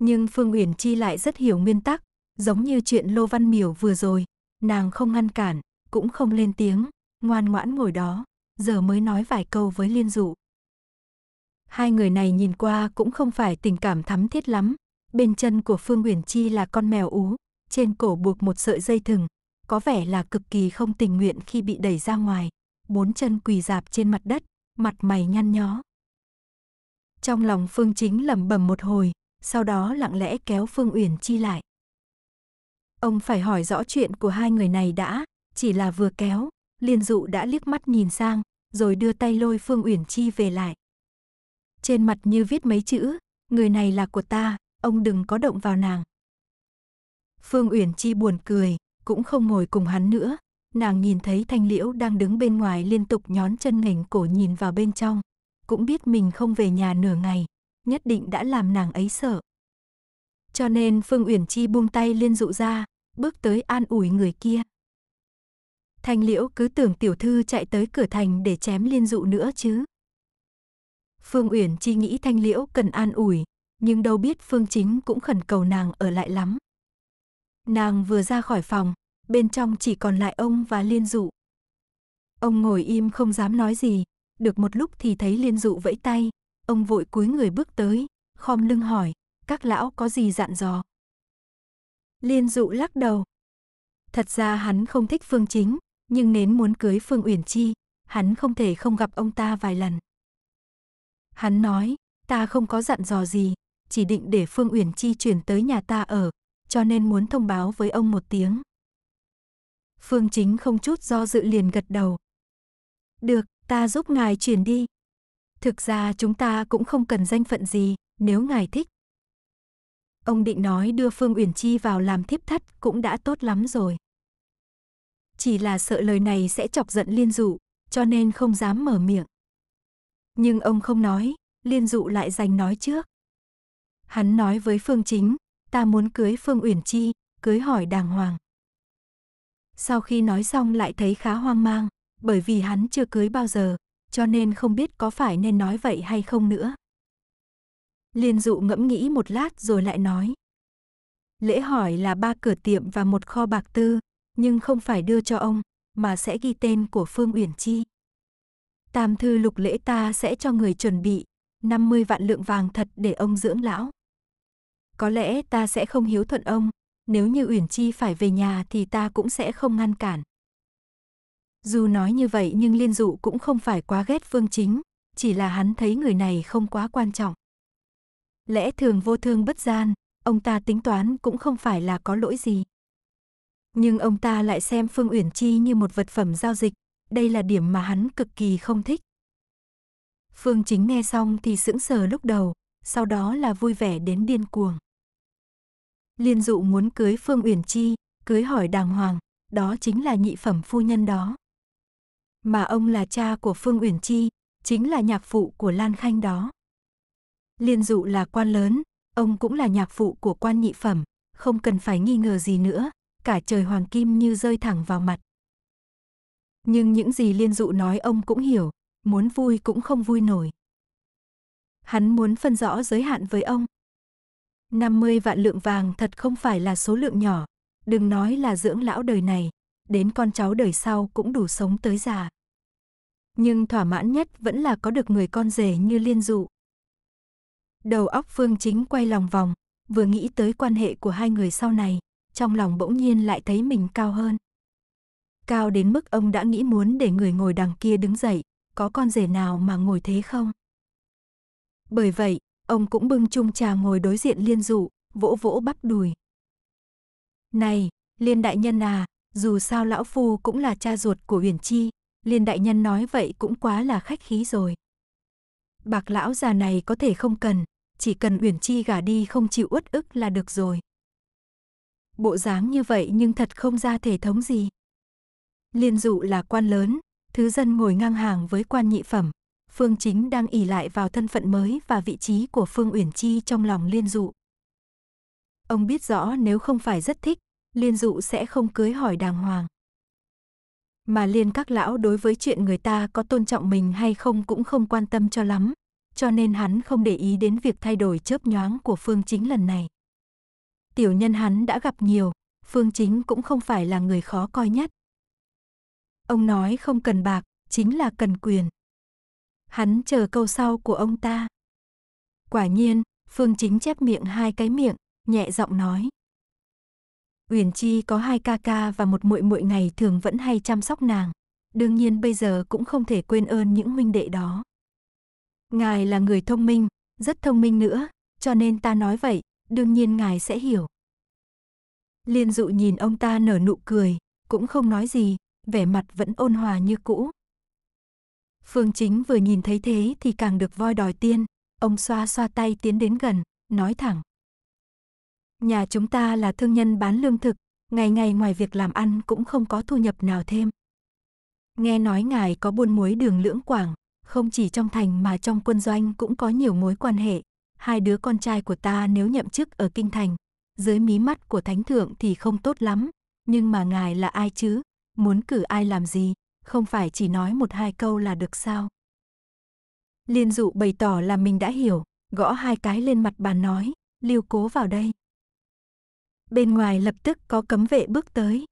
Nhưng Phương Uyển Chi lại rất hiểu nguyên tắc, giống như chuyện Lô Văn Miểu vừa rồi, nàng không ngăn cản, cũng không lên tiếng, ngoan ngoãn ngồi đó, giờ mới nói vài câu với Liên Dụ. Hai người này nhìn qua cũng không phải tình cảm thắm thiết lắm. Bên chân của Phương Uyển Chi là con mèo ú, trên cổ buộc một sợi dây thừng, có vẻ là cực kỳ không tình nguyện khi bị đẩy ra ngoài, bốn chân quỳ dạp trên mặt đất, mặt mày nhăn nhó. Trong lòng Phương Chính lẩm bẩm một hồi, sau đó lặng lẽ kéo Phương Uyển Chi lại. Ông phải hỏi rõ chuyện của hai người này đã, chỉ là vừa kéo, Liên Dụ đã liếc mắt nhìn sang, rồi đưa tay lôi Phương Uyển Chi về lại. Trên mặt như viết mấy chữ, người này là của ta, ông đừng có động vào nàng. Phương Uyển Chi buồn cười, cũng không ngồi cùng hắn nữa. Nàng nhìn thấy Thanh Liễu đang đứng bên ngoài liên tục nhón chân nghỉnh cổ nhìn vào bên trong. Cũng biết mình không về nhà nửa ngày, nhất định đã làm nàng ấy sợ. Cho nên Phương Uyển Chi buông tay liên dụ ra, bước tới an ủi người kia. Thanh Liễu cứ tưởng tiểu thư chạy tới cửa thành để chém liên dụ nữa chứ. Phương Uyển chi nghĩ Thanh Liễu cần an ủi, nhưng đâu biết Phương Chính cũng khẩn cầu nàng ở lại lắm. Nàng vừa ra khỏi phòng, bên trong chỉ còn lại ông và Liên Dụ. Ông ngồi im không dám nói gì, được một lúc thì thấy Liên Dụ vẫy tay, ông vội cúi người bước tới, khom lưng hỏi, các lão có gì dặn dò? Liên Dụ lắc đầu. Thật ra hắn không thích Phương Chính, nhưng nến muốn cưới Phương Uyển Chi, hắn không thể không gặp ông ta vài lần. Hắn nói, ta không có dặn dò gì, chỉ định để Phương Uyển Chi chuyển tới nhà ta ở, cho nên muốn thông báo với ông một tiếng. Phương Chính không chút do dự liền gật đầu. Được, ta giúp ngài chuyển đi. Thực ra chúng ta cũng không cần danh phận gì, nếu ngài thích. Ông định nói đưa Phương Uyển Chi vào làm thiếp thất cũng đã tốt lắm rồi. Chỉ là sợ lời này sẽ chọc giận liên dụ, cho nên không dám mở miệng. Nhưng ông không nói, Liên Dụ lại giành nói trước. Hắn nói với Phương Chính, ta muốn cưới Phương Uyển Chi, cưới hỏi đàng hoàng. Sau khi nói xong lại thấy khá hoang mang, bởi vì hắn chưa cưới bao giờ, cho nên không biết có phải nên nói vậy hay không nữa. Liên dụ ngẫm nghĩ một lát rồi lại nói. Lễ hỏi là ba cửa tiệm và một kho bạc tư, nhưng không phải đưa cho ông, mà sẽ ghi tên của Phương Uyển Chi. Tam thư lục lễ ta sẽ cho người chuẩn bị 50 vạn lượng vàng thật để ông dưỡng lão. Có lẽ ta sẽ không hiếu thuận ông, nếu như Uyển Chi phải về nhà thì ta cũng sẽ không ngăn cản. Dù nói như vậy nhưng Liên Dụ cũng không phải quá ghét vương Chính, chỉ là hắn thấy người này không quá quan trọng. Lẽ thường vô thương bất gian, ông ta tính toán cũng không phải là có lỗi gì. Nhưng ông ta lại xem Phương Uyển Chi như một vật phẩm giao dịch, đây là điểm mà hắn cực kỳ không thích. Phương Chính nghe xong thì sững sờ lúc đầu, sau đó là vui vẻ đến điên cuồng. Liên dụ muốn cưới Phương Uyển Chi, cưới hỏi đàng hoàng, đó chính là nhị phẩm phu nhân đó. Mà ông là cha của Phương Uyển Chi, chính là nhạc phụ của Lan Khanh đó. Liên dụ là quan lớn, ông cũng là nhạc phụ của quan nhị phẩm, không cần phải nghi ngờ gì nữa, cả trời hoàng kim như rơi thẳng vào mặt. Nhưng những gì Liên Dụ nói ông cũng hiểu, muốn vui cũng không vui nổi. Hắn muốn phân rõ giới hạn với ông. 50 vạn lượng vàng thật không phải là số lượng nhỏ, đừng nói là dưỡng lão đời này, đến con cháu đời sau cũng đủ sống tới già. Nhưng thỏa mãn nhất vẫn là có được người con rể như Liên Dụ. Đầu óc Phương Chính quay lòng vòng, vừa nghĩ tới quan hệ của hai người sau này, trong lòng bỗng nhiên lại thấy mình cao hơn cao đến mức ông đã nghĩ muốn để người ngồi đằng kia đứng dậy, có con rể nào mà ngồi thế không? Bởi vậy, ông cũng bưng chung trà ngồi đối diện Liên Dụ, vỗ vỗ bắp đùi. Này, Liên Đại Nhân à, dù sao Lão Phu cũng là cha ruột của Uyển Chi, Liên Đại Nhân nói vậy cũng quá là khách khí rồi. Bạc lão già này có thể không cần, chỉ cần Uyển Chi gả đi không chịu uất ức là được rồi. Bộ dáng như vậy nhưng thật không ra thể thống gì. Liên dụ là quan lớn, thứ dân ngồi ngang hàng với quan nhị phẩm. Phương Chính đang ỉ lại vào thân phận mới và vị trí của Phương Uyển Chi trong lòng Liên dụ. Ông biết rõ nếu không phải rất thích, Liên dụ sẽ không cưới hỏi đàng hoàng. Mà Liên các lão đối với chuyện người ta có tôn trọng mình hay không cũng không quan tâm cho lắm, cho nên hắn không để ý đến việc thay đổi chớp nhoáng của Phương Chính lần này. Tiểu nhân hắn đã gặp nhiều, Phương Chính cũng không phải là người khó coi nhất. Ông nói không cần bạc, chính là cần quyền. Hắn chờ câu sau của ông ta. Quả nhiên, Phương Chính chép miệng hai cái miệng, nhẹ giọng nói. Uyển Chi có hai ca ca và một muội muội ngày thường vẫn hay chăm sóc nàng. Đương nhiên bây giờ cũng không thể quên ơn những huynh đệ đó. Ngài là người thông minh, rất thông minh nữa, cho nên ta nói vậy, đương nhiên ngài sẽ hiểu. Liên dụ nhìn ông ta nở nụ cười, cũng không nói gì, vẻ mặt vẫn ôn hòa như cũ. Phương Chính vừa nhìn thấy thế thì càng được voi đòi tiên, ông xoa xoa tay tiến đến gần, nói thẳng. Nhà chúng ta là thương nhân bán lương thực, ngày ngày ngoài việc làm ăn cũng không có thu nhập nào thêm. Nghe nói ngài có buôn muối đường lưỡng quảng, không chỉ trong thành mà trong quân doanh cũng có nhiều mối quan hệ. Hai đứa con trai của ta nếu nhậm chức ở kinh thành, dưới mí mắt của thánh thượng thì không tốt lắm, nhưng mà ngài là ai chứ, muốn cử ai làm gì, không phải chỉ nói một hai câu là được sao. Liên dụ bày tỏ là mình đã hiểu, gõ hai cái lên mặt bàn nói, lưu cố vào đây. Bên ngoài lập tức có cấm vệ bước tới.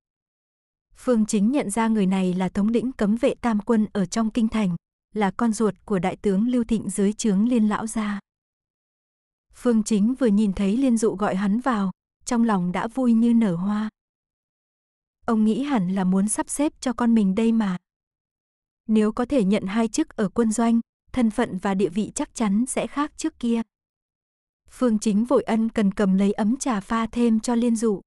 Phương chính nhận ra người này là thống lĩnh cấm vệ tam quân ở trong kinh thành, là con ruột của đại tướng Lưu Thịnh dưới trướng liên lão gia. Phương chính vừa nhìn thấy liên dụ gọi hắn vào, trong lòng đã vui như nở hoa ông nghĩ hẳn là muốn sắp xếp cho con mình đây mà. Nếu có thể nhận hai chức ở quân doanh, thân phận và địa vị chắc chắn sẽ khác trước kia. Phương Chính vội ân cần cầm lấy ấm trà pha thêm cho Liên Dụ.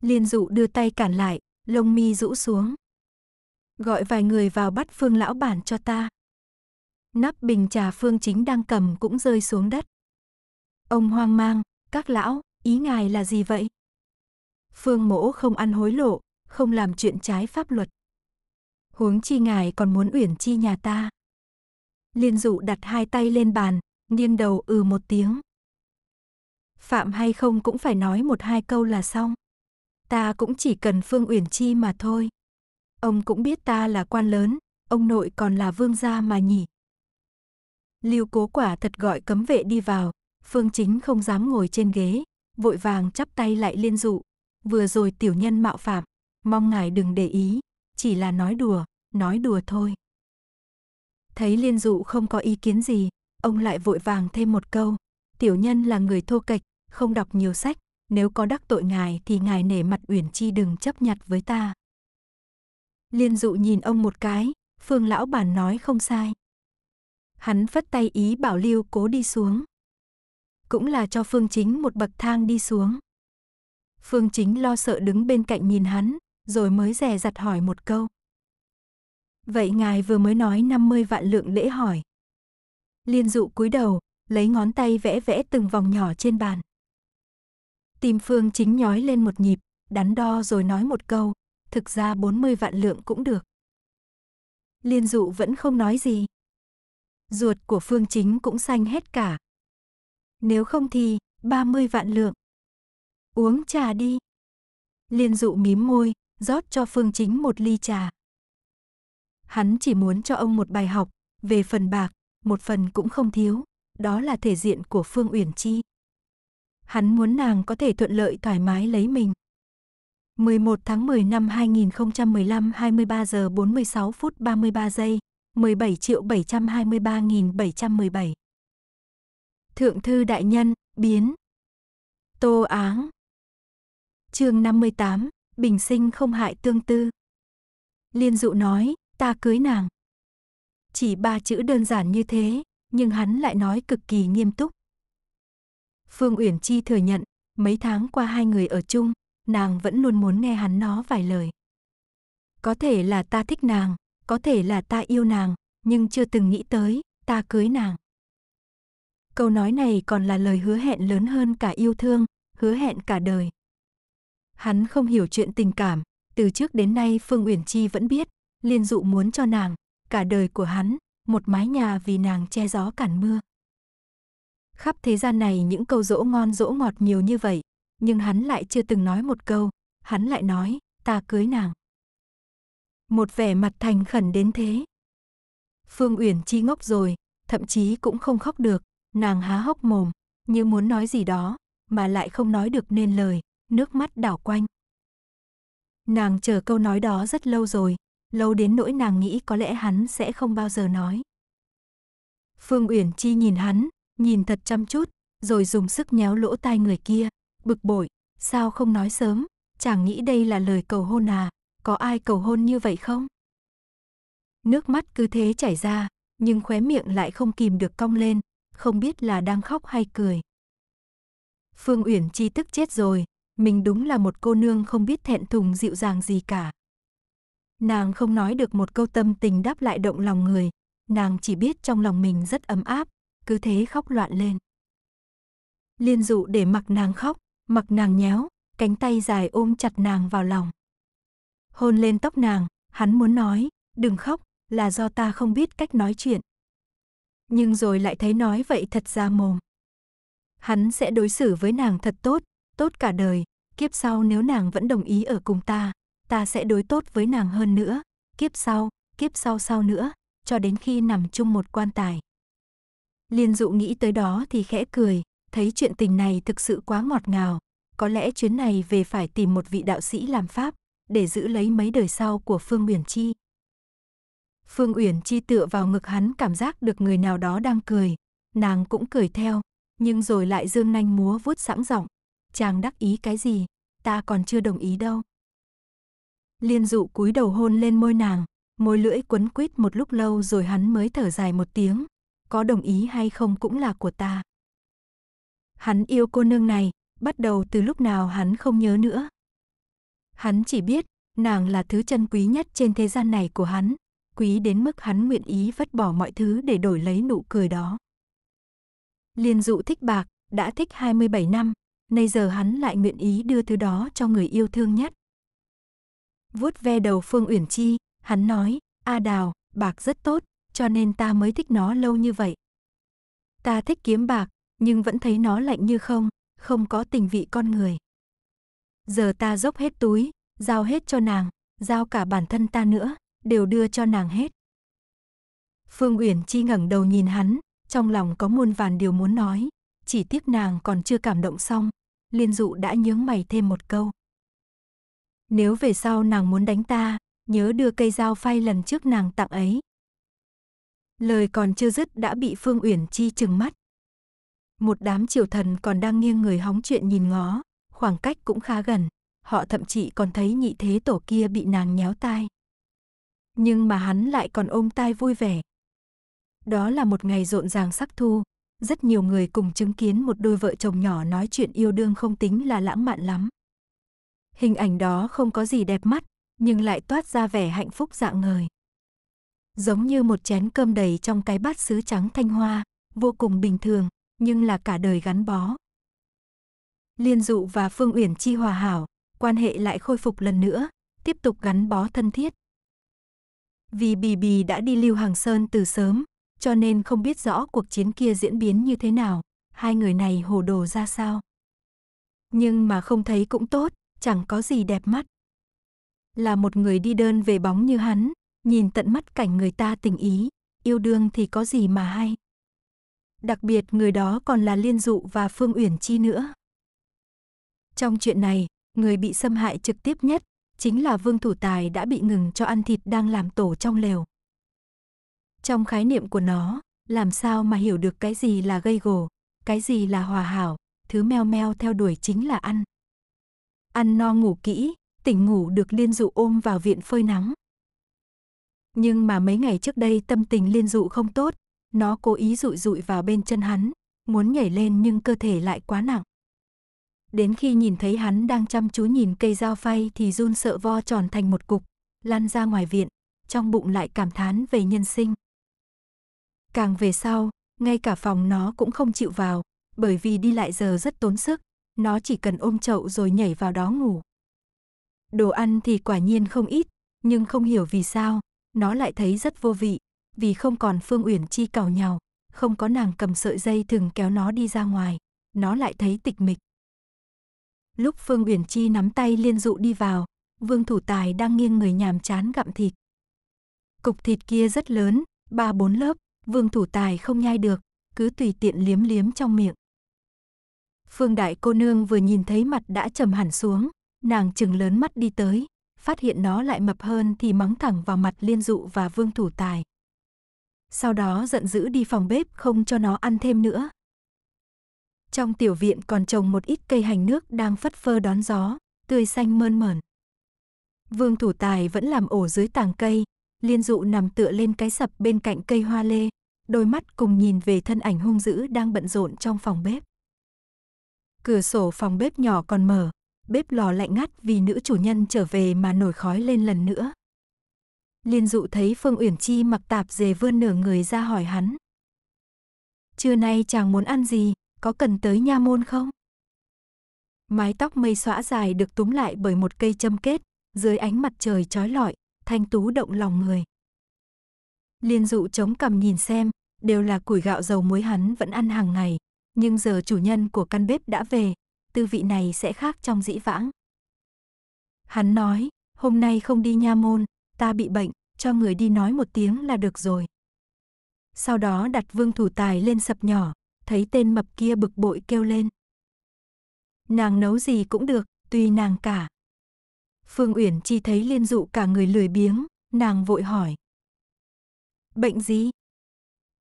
Liên Dụ đưa tay cản lại, lông mi rũ xuống. Gọi vài người vào bắt Phương lão bản cho ta. Nắp bình trà Phương Chính đang cầm cũng rơi xuống đất. Ông hoang mang, các lão, ý ngài là gì vậy? Phương mỗ không ăn hối lộ, không làm chuyện trái pháp luật. Huống chi ngài còn muốn uyển chi nhà ta. Liên dụ đặt hai tay lên bàn, nghiêng đầu ừ một tiếng. Phạm hay không cũng phải nói một hai câu là xong. Ta cũng chỉ cần Phương Uyển Chi mà thôi. Ông cũng biết ta là quan lớn, ông nội còn là vương gia mà nhỉ. Lưu Cố quả thật gọi cấm vệ đi vào, Phương Chính không dám ngồi trên ghế, vội vàng chắp tay lại liên dụ, vừa rồi tiểu nhân mạo phạm, mong ngài đừng để ý, chỉ là nói đùa, nói đùa thôi. Thấy liên dụ không có ý kiến gì, ông lại vội vàng thêm một câu, tiểu nhân là người thô kịch không đọc nhiều sách, nếu có đắc tội ngài thì ngài nể mặt uyển chi đừng chấp nhặt với ta. Liên dụ nhìn ông một cái, phương lão bản nói không sai. Hắn phất tay ý bảo lưu cố đi xuống. Cũng là cho phương chính một bậc thang đi xuống. Phương Chính lo sợ đứng bên cạnh nhìn hắn, rồi mới dè dặt hỏi một câu. Vậy ngài vừa mới nói 50 vạn lượng lễ hỏi. Liên dụ cúi đầu, lấy ngón tay vẽ vẽ từng vòng nhỏ trên bàn. Tim Phương Chính nhói lên một nhịp, đắn đo rồi nói một câu, thực ra 40 vạn lượng cũng được. Liên dụ vẫn không nói gì. Ruột của Phương Chính cũng xanh hết cả. Nếu không thì 30 vạn lượng. Uống trà đi. Liên dụ mím môi, rót cho Phương Chính một ly trà. Hắn chỉ muốn cho ông một bài học, về phần bạc, một phần cũng không thiếu, đó là thể diện của Phương Uyển Chi. Hắn muốn nàng có thể thuận lợi thoải mái lấy mình. 11 tháng 10 năm 2015 23 giờ 46 phút 33 giây, 17 triệu 723.717. Thượng thư đại nhân, biến. Tô Áng chương 58, bình sinh không hại tương tư. Liên dụ nói, ta cưới nàng. Chỉ ba chữ đơn giản như thế, nhưng hắn lại nói cực kỳ nghiêm túc. Phương Uyển Chi thừa nhận, mấy tháng qua hai người ở chung, nàng vẫn luôn muốn nghe hắn nó vài lời. Có thể là ta thích nàng, có thể là ta yêu nàng, nhưng chưa từng nghĩ tới, ta cưới nàng. Câu nói này còn là lời hứa hẹn lớn hơn cả yêu thương, hứa hẹn cả đời. Hắn không hiểu chuyện tình cảm, từ trước đến nay Phương Uyển Chi vẫn biết, Liên Dụ muốn cho nàng, cả đời của hắn, một mái nhà vì nàng che gió cản mưa. Khắp thế gian này những câu dỗ ngon dỗ ngọt nhiều như vậy, nhưng hắn lại chưa từng nói một câu, hắn lại nói, ta cưới nàng. Một vẻ mặt thành khẩn đến thế. Phương Uyển Chi ngốc rồi, thậm chí cũng không khóc được, nàng há hốc mồm, như muốn nói gì đó, mà lại không nói được nên lời, nước mắt đảo quanh. Nàng chờ câu nói đó rất lâu rồi, lâu đến nỗi nàng nghĩ có lẽ hắn sẽ không bao giờ nói. Phương Uyển Chi nhìn hắn, nhìn thật chăm chút, rồi dùng sức nhéo lỗ tai người kia, bực bội, sao không nói sớm, chàng nghĩ đây là lời cầu hôn à, có ai cầu hôn như vậy không? Nước mắt cứ thế chảy ra, nhưng khóe miệng lại không kìm được cong lên, không biết là đang khóc hay cười. Phương Uyển Chi tức chết rồi, mình đúng là một cô nương không biết thẹn thùng dịu dàng gì cả. Nàng không nói được một câu tâm tình đáp lại động lòng người, nàng chỉ biết trong lòng mình rất ấm áp, cứ thế khóc loạn lên. Liên dụ để mặc nàng khóc, mặc nàng nhéo, cánh tay dài ôm chặt nàng vào lòng. Hôn lên tóc nàng, hắn muốn nói, đừng khóc, là do ta không biết cách nói chuyện. Nhưng rồi lại thấy nói vậy thật ra mồm. Hắn sẽ đối xử với nàng thật tốt, tốt cả đời, kiếp sau nếu nàng vẫn đồng ý ở cùng ta, ta sẽ đối tốt với nàng hơn nữa, kiếp sau, kiếp sau sau nữa, cho đến khi nằm chung một quan tài. Liên dụ nghĩ tới đó thì khẽ cười, thấy chuyện tình này thực sự quá ngọt ngào, có lẽ chuyến này về phải tìm một vị đạo sĩ làm pháp, để giữ lấy mấy đời sau của Phương Uyển Chi. Phương Uyển Chi tựa vào ngực hắn cảm giác được người nào đó đang cười, nàng cũng cười theo, nhưng rồi lại dương nanh múa vuốt sẵn giọng, chàng đắc ý cái gì, ta còn chưa đồng ý đâu. Liên dụ cúi đầu hôn lên môi nàng, môi lưỡi quấn quýt một lúc lâu rồi hắn mới thở dài một tiếng, có đồng ý hay không cũng là của ta. Hắn yêu cô nương này, bắt đầu từ lúc nào hắn không nhớ nữa. Hắn chỉ biết, nàng là thứ chân quý nhất trên thế gian này của hắn, quý đến mức hắn nguyện ý vứt bỏ mọi thứ để đổi lấy nụ cười đó. Liên dụ thích bạc, đã thích 27 năm, nay giờ hắn lại nguyện ý đưa thứ đó cho người yêu thương nhất. Vuốt ve đầu Phương Uyển Chi, hắn nói, A Đào, bạc rất tốt, cho nên ta mới thích nó lâu như vậy. Ta thích kiếm bạc, nhưng vẫn thấy nó lạnh như không, không có tình vị con người. Giờ ta dốc hết túi, giao hết cho nàng, giao cả bản thân ta nữa, đều đưa cho nàng hết. Phương Uyển Chi ngẩng đầu nhìn hắn, trong lòng có muôn vàn điều muốn nói, chỉ tiếc nàng còn chưa cảm động xong, liên dụ đã nhướng mày thêm một câu. Nếu về sau nàng muốn đánh ta, nhớ đưa cây dao phay lần trước nàng tặng ấy. Lời còn chưa dứt đã bị Phương Uyển Chi trừng mắt. Một đám triều thần còn đang nghiêng người hóng chuyện nhìn ngó, khoảng cách cũng khá gần, họ thậm chí còn thấy nhị thế tổ kia bị nàng nhéo tai. Nhưng mà hắn lại còn ôm tai vui vẻ. Đó là một ngày rộn ràng sắc thu, rất nhiều người cùng chứng kiến một đôi vợ chồng nhỏ nói chuyện yêu đương không tính là lãng mạn lắm. Hình ảnh đó không có gì đẹp mắt, nhưng lại toát ra vẻ hạnh phúc dạng ngời. Giống như một chén cơm đầy trong cái bát sứ trắng thanh hoa, vô cùng bình thường, nhưng là cả đời gắn bó. Liên Dụ và Phương Uyển Chi hòa hảo, quan hệ lại khôi phục lần nữa, tiếp tục gắn bó thân thiết. Vì Bì Bì đã đi lưu hàng sơn từ sớm, cho nên không biết rõ cuộc chiến kia diễn biến như thế nào, hai người này hồ đồ ra sao. Nhưng mà không thấy cũng tốt, chẳng có gì đẹp mắt. Là một người đi đơn về bóng như hắn, nhìn tận mắt cảnh người ta tình ý, yêu đương thì có gì mà hay. Đặc biệt người đó còn là Liên Dụ và Phương Uyển Chi nữa. Trong chuyện này, người bị xâm hại trực tiếp nhất chính là Vương Thủ Tài đã bị ngừng cho ăn thịt đang làm tổ trong lều. Trong khái niệm của nó, làm sao mà hiểu được cái gì là gây gổ, cái gì là hòa hảo, thứ meo meo theo đuổi chính là ăn. Ăn no ngủ kỹ, tỉnh ngủ được liên dụ ôm vào viện phơi nắng. Nhưng mà mấy ngày trước đây tâm tình liên dụ không tốt, nó cố ý rụi rụi vào bên chân hắn, muốn nhảy lên nhưng cơ thể lại quá nặng. Đến khi nhìn thấy hắn đang chăm chú nhìn cây dao phay thì run sợ vo tròn thành một cục, lăn ra ngoài viện, trong bụng lại cảm thán về nhân sinh. Càng về sau, ngay cả phòng nó cũng không chịu vào, bởi vì đi lại giờ rất tốn sức, nó chỉ cần ôm chậu rồi nhảy vào đó ngủ. Đồ ăn thì quả nhiên không ít, nhưng không hiểu vì sao, nó lại thấy rất vô vị, vì không còn Phương Uyển Chi cào nhào, không có nàng cầm sợi dây thừng kéo nó đi ra ngoài, nó lại thấy tịch mịch. Lúc Phương Uyển Chi nắm tay Liên Dụ đi vào, Vương Thủ Tài đang nghiêng người nhàm chán gặm thịt. Cục thịt kia rất lớn, ba bốn lớp, Vương Thủ Tài không nhai được, cứ tùy tiện liếm liếm trong miệng. Phương Đại cô nương vừa nhìn thấy mặt đã trầm hẳn xuống, nàng chừng lớn mắt đi tới, phát hiện nó lại mập hơn thì mắng thẳng vào mặt Liên Dụ và Vương Thủ Tài. Sau đó giận dữ đi phòng bếp không cho nó ăn thêm nữa. Trong tiểu viện còn trồng một ít cây hành nước đang phất phơ đón gió, tươi xanh mơn mởn. Vương Thủ Tài vẫn làm ổ dưới tàng cây, Liên Dụ nằm tựa lên cái sập bên cạnh cây hoa lê, đôi mắt cùng nhìn về thân ảnh hung dữ đang bận rộn trong phòng bếp. Cửa sổ phòng bếp nhỏ còn mở, bếp lò lạnh ngắt vì nữ chủ nhân trở về mà nổi khói lên lần nữa. Liên dụ thấy Phương Uyển Chi mặc tạp dề vươn nửa người ra hỏi hắn. Trưa nay chàng muốn ăn gì, có cần tới nha môn không? Mái tóc mây xõa dài được túm lại bởi một cây châm kết, dưới ánh mặt trời trói lọi, thanh tú động lòng người. Liên dụ chống cằm nhìn xem, đều là củi gạo dầu muối hắn vẫn ăn hàng ngày, nhưng giờ chủ nhân của căn bếp đã về, tư vị này sẽ khác trong dĩ vãng. Hắn nói, hôm nay không đi nha môn, ta bị bệnh, cho người đi nói một tiếng là được rồi. Sau đó đặt vương thủ tài lên sập nhỏ, thấy tên mập kia bực bội kêu lên. Nàng nấu gì cũng được, tùy nàng cả. Phương Uyển chi thấy liên dụ cả người lười biếng, nàng vội hỏi. Bệnh gì?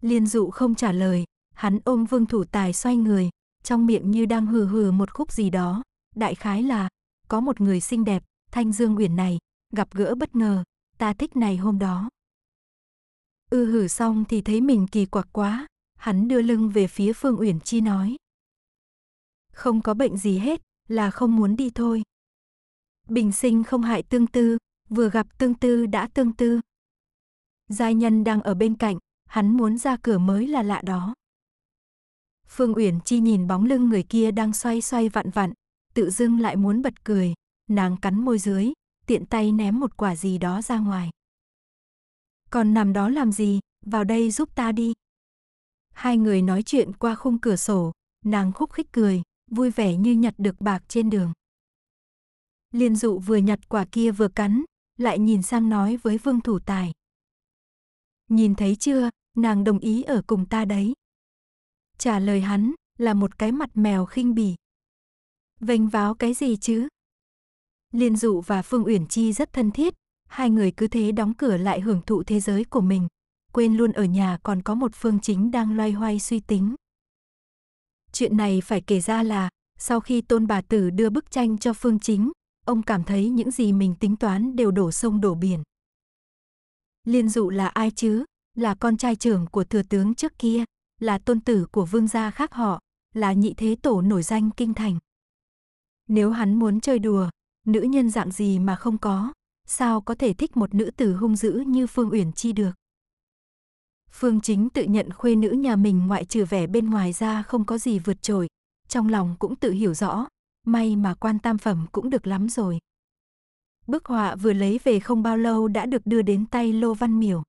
Liên dụ không trả lời, hắn ôm vương thủ tài xoay người, trong miệng như đang hừ hừ một khúc gì đó. Đại khái là, có một người xinh đẹp, thanh dương uyển này, gặp gỡ bất ngờ, ta thích này hôm đó. Ư ừ hử xong thì thấy mình kỳ quặc quá, hắn đưa lưng về phía Phương Uyển Chi nói. Không có bệnh gì hết, là không muốn đi thôi. Bình sinh không hại tương tư, vừa gặp tương tư đã tương tư. Giai nhân đang ở bên cạnh, hắn muốn ra cửa mới là lạ đó. Phương Uyển Chi nhìn bóng lưng người kia đang xoay xoay vặn vặn, tự dưng lại muốn bật cười, nàng cắn môi dưới, tiện tay ném một quả gì đó ra ngoài. Còn nằm đó làm gì, vào đây giúp ta đi. Hai người nói chuyện qua khung cửa sổ, nàng khúc khích cười, vui vẻ như nhặt được bạc trên đường. Liên dụ vừa nhặt quả kia vừa cắn, lại nhìn sang nói với vương thủ tài. Nhìn thấy chưa, nàng đồng ý ở cùng ta đấy. Trả lời hắn là một cái mặt mèo khinh bỉ. Vênh váo cái gì chứ? Liên Dụ và Phương Uyển Chi rất thân thiết, hai người cứ thế đóng cửa lại hưởng thụ thế giới của mình, quên luôn ở nhà còn có một Phương Chính đang loay hoay suy tính. Chuyện này phải kể ra là, sau khi Tôn bà tử đưa bức tranh cho Phương Chính, ông cảm thấy những gì mình tính toán đều đổ sông đổ biển. Liên Dụ là ai chứ? là con trai trưởng của thừa tướng trước kia, là tôn tử của vương gia khác họ, là nhị thế tổ nổi danh kinh thành. Nếu hắn muốn chơi đùa, nữ nhân dạng gì mà không có, sao có thể thích một nữ tử hung dữ như Phương Uyển Chi được. Phương Chính tự nhận khuê nữ nhà mình ngoại trừ vẻ bên ngoài ra không có gì vượt trội, trong lòng cũng tự hiểu rõ, may mà quan tam phẩm cũng được lắm rồi. Bức họa vừa lấy về không bao lâu đã được đưa đến tay Lô Văn Miểu.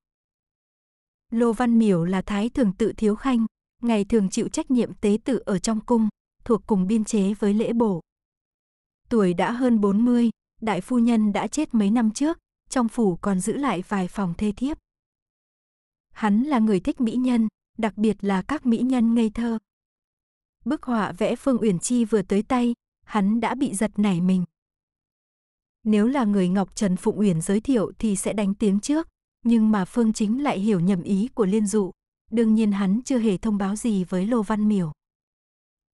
Lô Văn Miểu là thái thường tự thiếu khanh, ngày thường chịu trách nhiệm tế tự ở trong cung, thuộc cùng biên chế với lễ bổ. Tuổi đã hơn 40, đại phu nhân đã chết mấy năm trước, trong phủ còn giữ lại vài phòng thê thiếp. Hắn là người thích mỹ nhân, đặc biệt là các mỹ nhân ngây thơ. Bức họa vẽ Phương Uyển Chi vừa tới tay, hắn đã bị giật nảy mình. Nếu là người Ngọc Trần Phụng Uyển giới thiệu thì sẽ đánh tiếng trước, nhưng mà Phương Chính lại hiểu nhầm ý của Liên Dụ, đương nhiên hắn chưa hề thông báo gì với Lô Văn Miểu.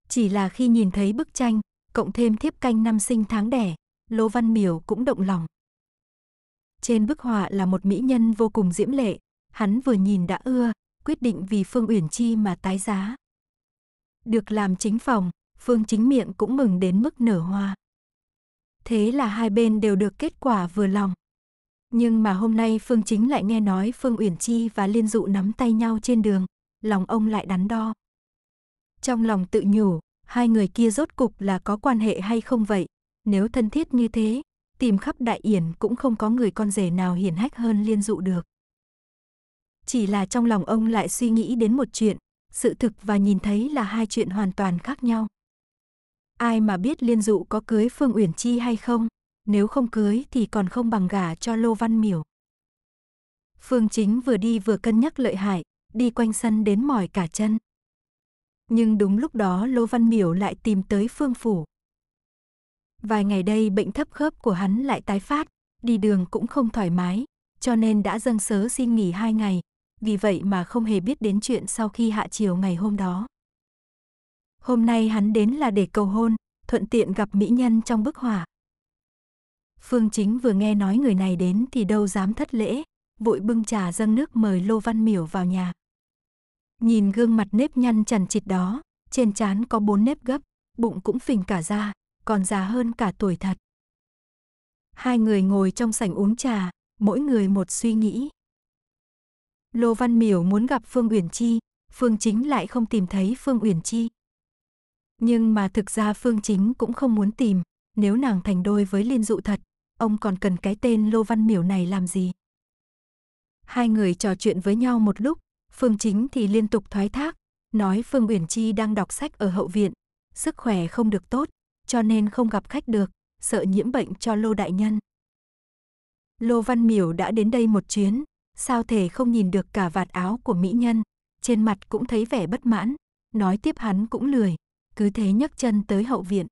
Chỉ là khi nhìn thấy bức tranh, cộng thêm thiếp canh năm sinh tháng đẻ, Lô Văn Miểu cũng động lòng. Trên bức họa là một mỹ nhân vô cùng diễm lệ, hắn vừa nhìn đã ưa, quyết định vì Phương Uyển Chi mà tái giá. Được làm chính phòng, Phương Chính miệng cũng mừng đến mức nở hoa. Thế là hai bên đều được kết quả vừa lòng. Nhưng mà hôm nay Phương Chính lại nghe nói Phương Uyển Chi và Liên Dụ nắm tay nhau trên đường, lòng ông lại đắn đo. Trong lòng tự nhủ, hai người kia rốt cục là có quan hệ hay không vậy? Nếu thân thiết như thế, tìm khắp đại yển cũng không có người con rể nào hiển hách hơn Liên Dụ được. Chỉ là trong lòng ông lại suy nghĩ đến một chuyện, sự thực và nhìn thấy là hai chuyện hoàn toàn khác nhau. Ai mà biết Liên Dụ có cưới Phương Uyển Chi hay không? nếu không cưới thì còn không bằng gả cho Lô Văn Miểu. Phương Chính vừa đi vừa cân nhắc lợi hại, đi quanh sân đến mỏi cả chân. Nhưng đúng lúc đó Lô Văn Miểu lại tìm tới Phương Phủ. Vài ngày đây bệnh thấp khớp của hắn lại tái phát, đi đường cũng không thoải mái, cho nên đã dâng sớ xin nghỉ hai ngày, vì vậy mà không hề biết đến chuyện sau khi hạ chiều ngày hôm đó. Hôm nay hắn đến là để cầu hôn, thuận tiện gặp mỹ nhân trong bức hỏa. Phương Chính vừa nghe nói người này đến thì đâu dám thất lễ, vội bưng trà dâng nước mời Lô Văn Miểu vào nhà. Nhìn gương mặt nếp nhăn chằn chịt đó, trên trán có bốn nếp gấp, bụng cũng phình cả ra, còn già hơn cả tuổi thật. Hai người ngồi trong sảnh uống trà, mỗi người một suy nghĩ. Lô Văn Miểu muốn gặp Phương Uyển Chi, Phương Chính lại không tìm thấy Phương Uyển Chi. Nhưng mà thực ra Phương Chính cũng không muốn tìm, nếu nàng thành đôi với Liên Dụ thật ông còn cần cái tên Lô Văn Miểu này làm gì? Hai người trò chuyện với nhau một lúc, Phương Chính thì liên tục thoái thác, nói Phương Uyển Chi đang đọc sách ở hậu viện, sức khỏe không được tốt, cho nên không gặp khách được, sợ nhiễm bệnh cho Lô Đại Nhân. Lô Văn Miểu đã đến đây một chuyến, sao thể không nhìn được cả vạt áo của mỹ nhân, trên mặt cũng thấy vẻ bất mãn, nói tiếp hắn cũng lười, cứ thế nhấc chân tới hậu viện.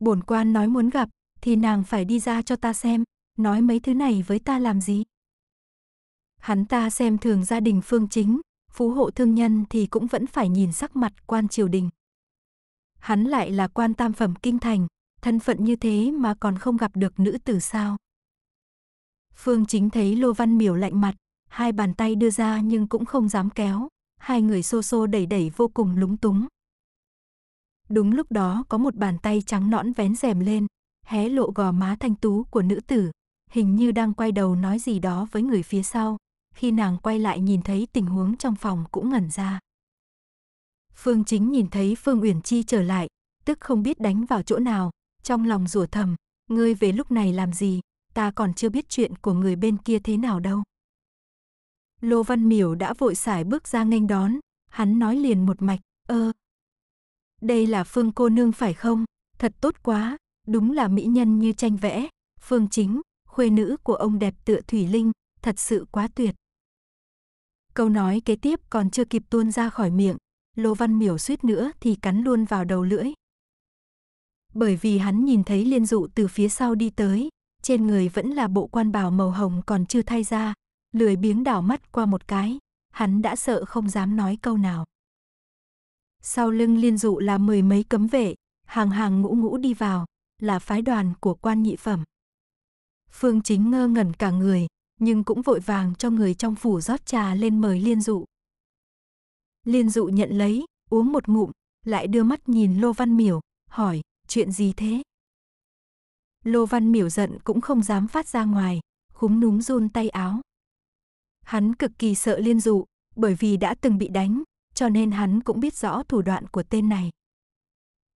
Bổn quan nói muốn gặp, thì nàng phải đi ra cho ta xem, nói mấy thứ này với ta làm gì. Hắn ta xem thường gia đình phương chính, phú hộ thương nhân thì cũng vẫn phải nhìn sắc mặt quan triều đình. Hắn lại là quan tam phẩm kinh thành, thân phận như thế mà còn không gặp được nữ tử sao. Phương chính thấy Lô Văn Miểu lạnh mặt, hai bàn tay đưa ra nhưng cũng không dám kéo, hai người xô xô đẩy đẩy vô cùng lúng túng. Đúng lúc đó có một bàn tay trắng nõn vén rèm lên, hé lộ gò má thanh tú của nữ tử, hình như đang quay đầu nói gì đó với người phía sau, khi nàng quay lại nhìn thấy tình huống trong phòng cũng ngẩn ra. Phương Chính nhìn thấy Phương Uyển Chi trở lại, tức không biết đánh vào chỗ nào, trong lòng rủa thầm, ngươi về lúc này làm gì, ta còn chưa biết chuyện của người bên kia thế nào đâu. Lô Văn Miểu đã vội xài bước ra nghênh đón, hắn nói liền một mạch, ơ. đây là Phương cô nương phải không, thật tốt quá, Đúng là mỹ nhân như tranh vẽ, Phương Chính, khuê nữ của ông đẹp tựa Thủy Linh, thật sự quá tuyệt. Câu nói kế tiếp còn chưa kịp tuôn ra khỏi miệng, Lô Văn Miểu suýt nữa thì cắn luôn vào đầu lưỡi. Bởi vì hắn nhìn thấy Liên Dụ từ phía sau đi tới, trên người vẫn là bộ quan bào màu hồng còn chưa thay ra, lười biếng đảo mắt qua một cái, hắn đã sợ không dám nói câu nào. Sau lưng Liên Dụ là mười mấy cấm vệ, hàng hàng ngũ ngũ đi vào, là phái đoàn của quan nhị phẩm. Phương Chính ngơ ngẩn cả người, nhưng cũng vội vàng cho người trong phủ rót trà lên mời Liên Dụ. Liên Dụ nhận lấy, uống một ngụm, lại đưa mắt nhìn Lô Văn Miểu, hỏi, chuyện gì thế? Lô Văn Miểu giận cũng không dám phát ra ngoài, khúm núm run tay áo. Hắn cực kỳ sợ Liên Dụ, bởi vì đã từng bị đánh, cho nên hắn cũng biết rõ thủ đoạn của tên này.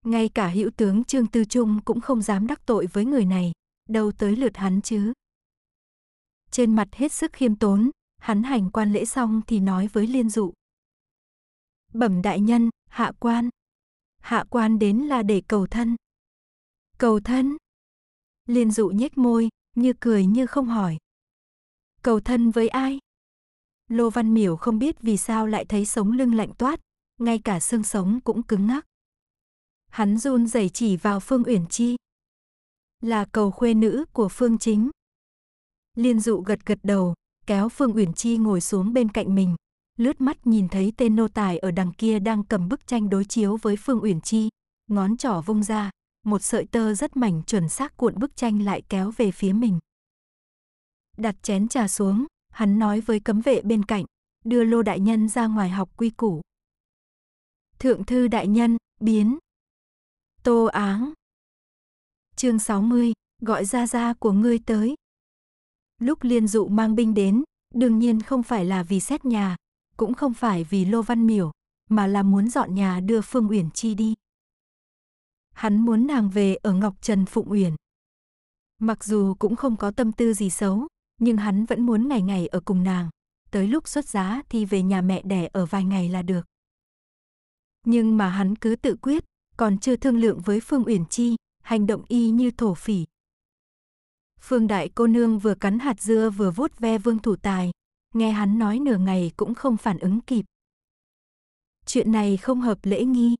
Ngay cả hữu tướng Trương Tư Trung cũng không dám đắc tội với người này, đâu tới lượt hắn chứ. Trên mặt hết sức khiêm tốn, hắn hành quan lễ xong thì nói với Liên Dụ. Bẩm đại nhân, hạ quan. Hạ quan đến là để cầu thân. Cầu thân? Liên Dụ nhếch môi, như cười như không hỏi. Cầu thân với ai? Lô Văn Miểu không biết vì sao lại thấy sống lưng lạnh toát, ngay cả xương sống cũng cứng ngắc. Hắn run rẩy chỉ vào Phương Uyển Chi. Là cầu khuê nữ của Phương Chính. Liên dụ gật gật đầu, kéo Phương Uyển Chi ngồi xuống bên cạnh mình. Lướt mắt nhìn thấy tên nô tài ở đằng kia đang cầm bức tranh đối chiếu với Phương Uyển Chi. Ngón trỏ vung ra, một sợi tơ rất mảnh chuẩn xác cuộn bức tranh lại kéo về phía mình. Đặt chén trà xuống, hắn nói với cấm vệ bên cạnh, đưa lô đại nhân ra ngoài học quy củ. Thượng thư đại nhân, biến. Tô Áng Chương 60, gọi Gia Gia của ngươi tới. Lúc Liên Dụ mang binh đến, đương nhiên không phải là vì xét nhà, cũng không phải vì Lô Văn Miểu, mà là muốn dọn nhà đưa Phương Uyển Chi đi. Hắn muốn nàng về ở Ngọc Trần Phụng Uyển. Mặc dù cũng không có tâm tư gì xấu, nhưng hắn vẫn muốn ngày ngày ở cùng nàng, tới lúc xuất giá thì về nhà mẹ đẻ ở vài ngày là được. Nhưng mà hắn cứ tự quyết, còn chưa thương lượng với Phương Uyển Chi, hành động y như thổ phỉ. Phương Đại cô nương vừa cắn hạt dưa vừa vuốt ve Vương Thủ Tài, nghe hắn nói nửa ngày cũng không phản ứng kịp. Chuyện này không hợp lễ nghi.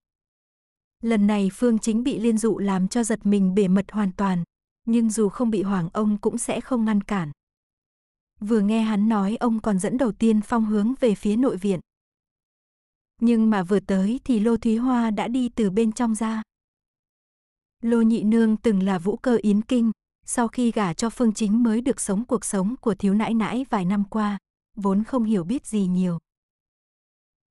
Lần này Phương chính bị liên dụ làm cho giật mình bể mật hoàn toàn, nhưng dù không bị hoàng ông cũng sẽ không ngăn cản. Vừa nghe hắn nói ông còn dẫn đầu tiên phong hướng về phía nội viện. Nhưng mà vừa tới thì Lô Thúy Hoa đã đi từ bên trong ra. Lô Nhị Nương từng là vũ cơ yến kinh, sau khi gả cho Phương Chính mới được sống cuộc sống của thiếu nãi nãi vài năm qua, vốn không hiểu biết gì nhiều.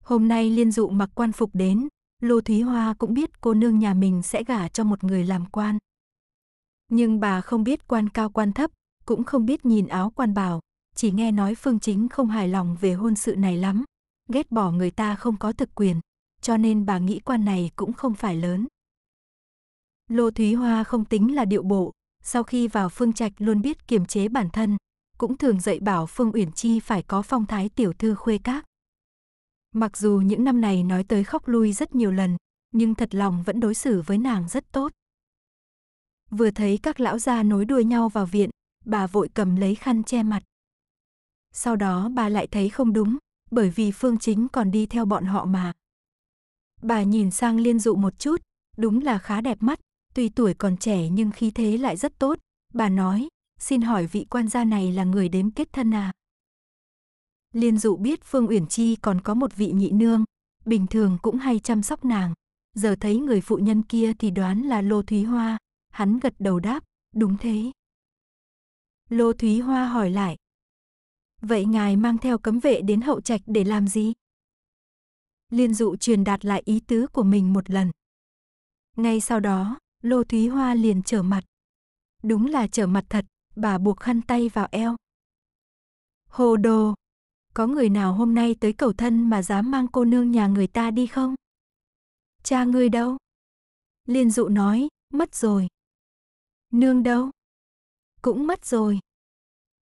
Hôm nay liên dụ mặc quan phục đến, Lô Thúy Hoa cũng biết cô nương nhà mình sẽ gả cho một người làm quan. Nhưng bà không biết quan cao quan thấp, cũng không biết nhìn áo quan bảo, chỉ nghe nói Phương Chính không hài lòng về hôn sự này lắm, ghét bỏ người ta không có thực quyền, cho nên bà nghĩ quan này cũng không phải lớn. Lô Thúy Hoa không tính là điệu bộ, sau khi vào Phương Trạch luôn biết kiềm chế bản thân, cũng thường dạy bảo Phương Uyển Chi phải có phong thái tiểu thư khuê các. Mặc dù những năm này nói tới khóc lui rất nhiều lần, nhưng thật lòng vẫn đối xử với nàng rất tốt. Vừa thấy các lão gia nối đuôi nhau vào viện, bà vội cầm lấy khăn che mặt. Sau đó bà lại thấy không đúng, bởi vì Phương Chính còn đi theo bọn họ mà. Bà nhìn sang Liên Dụ một chút, đúng là khá đẹp mắt, tuy tuổi còn trẻ nhưng khí thế lại rất tốt. Bà nói, xin hỏi vị quan gia này là người đếm kết thân à? Liên Dụ biết Phương Uyển Chi còn có một vị nhị nương, bình thường cũng hay chăm sóc nàng. Giờ thấy người phụ nhân kia thì đoán là Lô Thúy Hoa, hắn gật đầu đáp, đúng thế. Lô Thúy Hoa hỏi lại, vậy ngài mang theo cấm vệ đến hậu trạch để làm gì? Liên dụ truyền đạt lại ý tứ của mình một lần. Ngay sau đó, Lô Thúy Hoa liền trở mặt. Đúng là trở mặt thật, bà buộc khăn tay vào eo. Hồ đồ! Có người nào hôm nay tới cầu thân mà dám mang cô nương nhà người ta đi không? Cha ngươi đâu? Liên dụ nói, mất rồi. Nương đâu? Cũng mất rồi.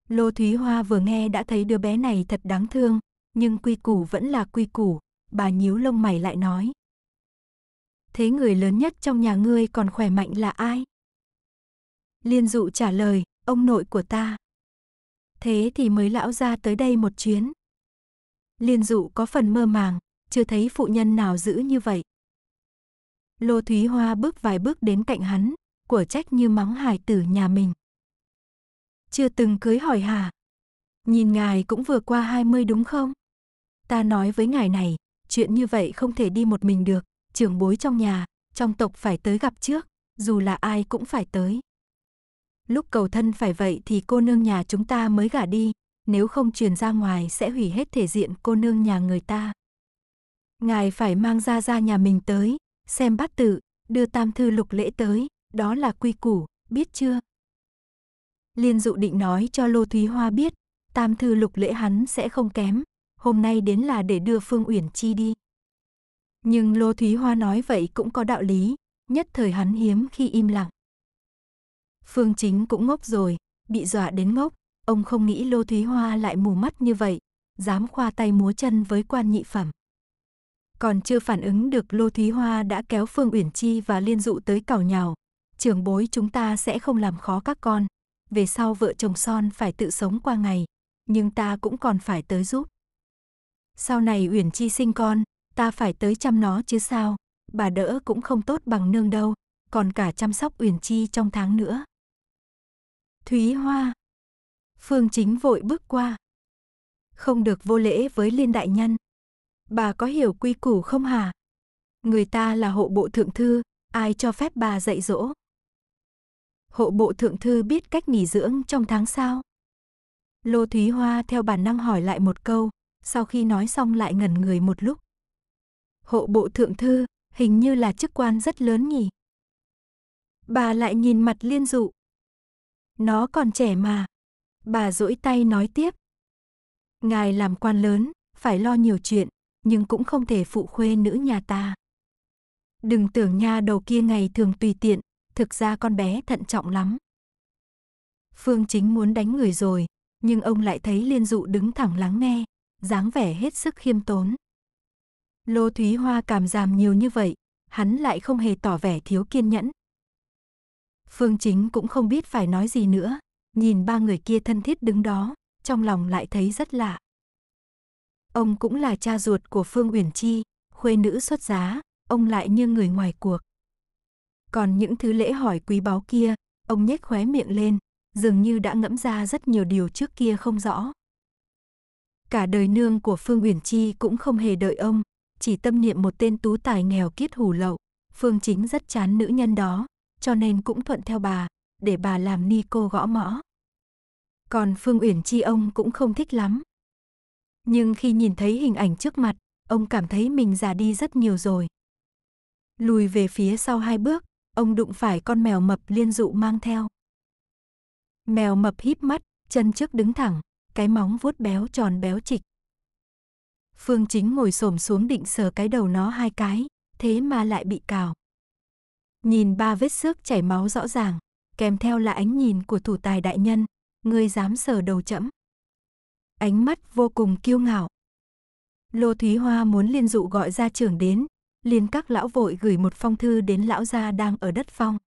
Lô Thúy Hoa vừa nghe đã thấy đứa bé này thật đáng thương, nhưng quy củ vẫn là quy củ, bà nhíu lông mày lại nói. Thế người lớn nhất trong nhà ngươi còn khỏe mạnh là ai? Liên dụ trả lời, ông nội của ta. Thế thì mới lão ra tới đây một chuyến. Liên dụ có phần mơ màng, chưa thấy phụ nhân nào giữ như vậy. Lô Thúy Hoa bước vài bước đến cạnh hắn, của trách như mắng hài tử nhà mình. Chưa từng cưới hỏi hả? Nhìn ngài cũng vừa qua 20 đúng không? Ta nói với ngài này, chuyện như vậy không thể đi một mình được, trưởng bối trong nhà, trong tộc phải tới gặp trước, dù là ai cũng phải tới. Lúc cầu thân phải vậy thì cô nương nhà chúng ta mới gả đi, nếu không truyền ra ngoài sẽ hủy hết thể diện cô nương nhà người ta. Ngài phải mang ra ra nhà mình tới, xem bát tự, đưa tam thư lục lễ tới, đó là quy củ, biết chưa? Liên dụ định nói cho Lô Thúy Hoa biết, tam thư lục lễ hắn sẽ không kém, hôm nay đến là để đưa Phương Uyển Chi đi. Nhưng Lô Thúy Hoa nói vậy cũng có đạo lý, nhất thời hắn hiếm khi im lặng. Phương Chính cũng ngốc rồi, bị dọa đến ngốc, ông không nghĩ Lô Thúy Hoa lại mù mắt như vậy, dám khoa tay múa chân với quan nhị phẩm. Còn chưa phản ứng được Lô Thúy Hoa đã kéo Phương Uyển Chi và Liên Dụ tới cào nhào, trưởng bối chúng ta sẽ không làm khó các con, về sau vợ chồng son phải tự sống qua ngày, nhưng ta cũng còn phải tới giúp. Sau này Uyển Chi sinh con, ta phải tới chăm nó chứ sao, bà đỡ cũng không tốt bằng nương đâu, còn cả chăm sóc Uyển Chi trong tháng nữa. Thúy Hoa Phương Chính vội bước qua. Không được vô lễ với Liên Đại Nhân. Bà có hiểu quy củ không hả? Người ta là hộ bộ thượng thư, ai cho phép bà dạy dỗ? hộ bộ thượng thư biết cách nghỉ dưỡng trong tháng sao? Lô Thúy Hoa theo bản năng hỏi lại một câu, sau khi nói xong lại ngẩn người một lúc. Hộ bộ thượng thư, hình như là chức quan rất lớn nhỉ? Bà lại nhìn mặt liên dụ. Nó còn trẻ mà. Bà duỗi tay nói tiếp. Ngài làm quan lớn, phải lo nhiều chuyện, nhưng cũng không thể phụ khuê nữ nhà ta. Đừng tưởng nha đầu kia ngày thường tùy tiện, thực ra con bé thận trọng lắm. Phương chính muốn đánh người rồi, nhưng ông lại thấy Liên Dụ đứng thẳng lắng nghe, dáng vẻ hết sức khiêm tốn. Lô Thúy Hoa cảm giảm nhiều như vậy, hắn lại không hề tỏ vẻ thiếu kiên nhẫn. Phương Chính cũng không biết phải nói gì nữa, nhìn ba người kia thân thiết đứng đó, trong lòng lại thấy rất lạ. Ông cũng là cha ruột của Phương Uyển Chi, khuê nữ xuất giá, ông lại như người ngoài cuộc. Còn những thứ lễ hỏi quý báu kia, ông nhếch khóe miệng lên, dường như đã ngẫm ra rất nhiều điều trước kia không rõ. Cả đời nương của Phương Uyển Chi cũng không hề đợi ông, chỉ tâm niệm một tên tú tài nghèo kiết hủ lậu. Phương Chính rất chán nữ nhân đó, cho nên cũng thuận theo bà, để bà làm ni cô gõ mõ. Còn Phương Uyển Chi ông cũng không thích lắm. Nhưng khi nhìn thấy hình ảnh trước mặt, ông cảm thấy mình già đi rất nhiều rồi. Lùi về phía sau hai bước, ông đụng phải con mèo mập liên dụ mang theo. Mèo mập híp mắt, chân trước đứng thẳng, cái móng vuốt béo tròn béo chịch. Phương Chính ngồi xổm xuống định sờ cái đầu nó hai cái, thế mà lại bị cào. Nhìn ba vết xước chảy máu rõ ràng, kèm theo là ánh nhìn của thủ tài đại nhân, ngươi dám sờ đầu chẫm. Ánh mắt vô cùng kiêu ngạo. Lô Thúy Hoa muốn liên dụ gọi ra trưởng đến, liền các lão vội gửi một phong thư đến lão gia đang ở đất phong.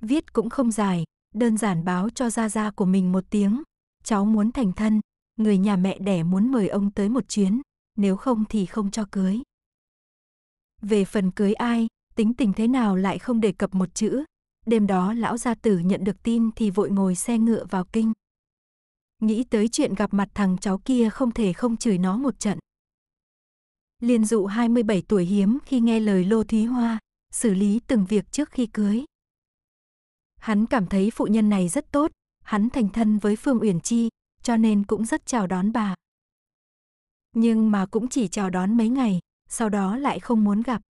Viết cũng không dài, đơn giản báo cho gia gia của mình một tiếng, cháu muốn thành thân, người nhà mẹ đẻ muốn mời ông tới một chuyến, nếu không thì không cho cưới. Về phần cưới ai, tính tình thế nào lại không đề cập một chữ. Đêm đó lão gia tử nhận được tin thì vội ngồi xe ngựa vào kinh. Nghĩ tới chuyện gặp mặt thằng cháu kia không thể không chửi nó một trận. Liên dụ 27 tuổi hiếm khi nghe lời Lô Thúy Hoa, xử lý từng việc trước khi cưới. Hắn cảm thấy phụ nhân này rất tốt, hắn thành thân với Phương Uyển Chi, cho nên cũng rất chào đón bà. Nhưng mà cũng chỉ chào đón mấy ngày, sau đó lại không muốn gặp.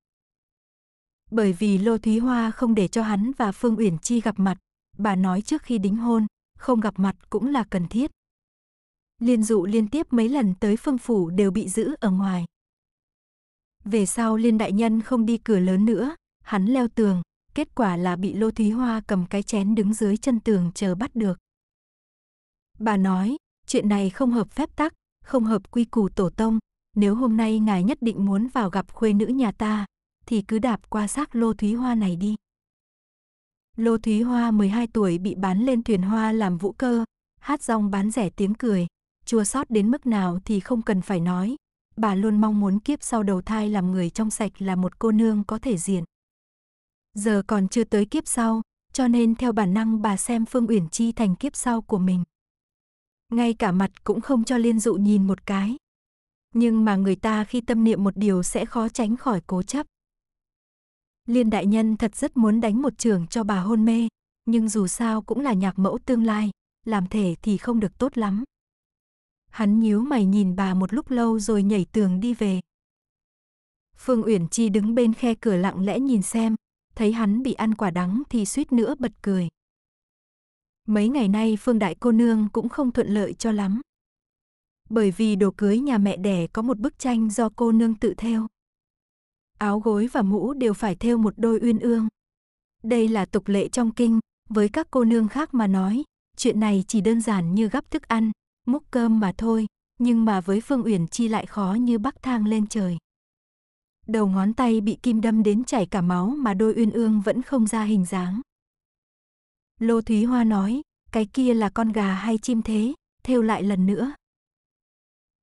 Bởi vì Lô Thúy Hoa không để cho hắn và Phương Uyển Chi gặp mặt, bà nói trước khi đính hôn, không gặp mặt cũng là cần thiết. Liên dụ liên tiếp mấy lần tới phương phủ đều bị giữ ở ngoài. Về sau Liên Đại Nhân không đi cửa lớn nữa, hắn leo tường, kết quả là bị Lô Thúy Hoa cầm cái chén đứng dưới chân tường chờ bắt được. Bà nói, chuyện này không hợp phép tắc, không hợp quy củ tổ tông, nếu hôm nay ngài nhất định muốn vào gặp khuê nữ nhà ta, thì cứ đạp qua xác Lô Thúy Hoa này đi. Lô Thúy Hoa 12 tuổi bị bán lên thuyền hoa làm vũ cơ, hát rong bán rẻ tiếng cười, chua sót đến mức nào thì không cần phải nói, bà luôn mong muốn kiếp sau đầu thai làm người trong sạch là một cô nương có thể diện. Giờ còn chưa tới kiếp sau, cho nên theo bản năng bà xem Phương Uyển Chi thành kiếp sau của mình. Ngay cả mặt cũng không cho Liên Dụ nhìn một cái. Nhưng mà người ta khi tâm niệm một điều sẽ khó tránh khỏi cố chấp. Liên đại nhân thật rất muốn đánh một trường cho bà hôn mê, nhưng dù sao cũng là nhạc mẫu tương lai, làm thể thì không được tốt lắm. Hắn nhíu mày nhìn bà một lúc lâu rồi nhảy tường đi về. Phương Uyển Chi đứng bên khe cửa lặng lẽ nhìn xem, thấy hắn bị ăn quả đắng thì suýt nữa bật cười. Mấy ngày nay Phương Đại cô nương cũng không thuận lợi cho lắm. Bởi vì đồ cưới nhà mẹ đẻ có một bức tranh do cô nương tự theo Áo gối và mũ đều phải theo một đôi uyên ương. Đây là tục lệ trong kinh, với các cô nương khác mà nói, chuyện này chỉ đơn giản như gắp thức ăn, múc cơm mà thôi, nhưng mà với Phương Uyển Chi lại khó như bắc thang lên trời. Đầu ngón tay bị kim đâm đến chảy cả máu mà đôi uyên ương vẫn không ra hình dáng. Lô Thúy Hoa nói, cái kia là con gà hay chim thế, thêu lại lần nữa.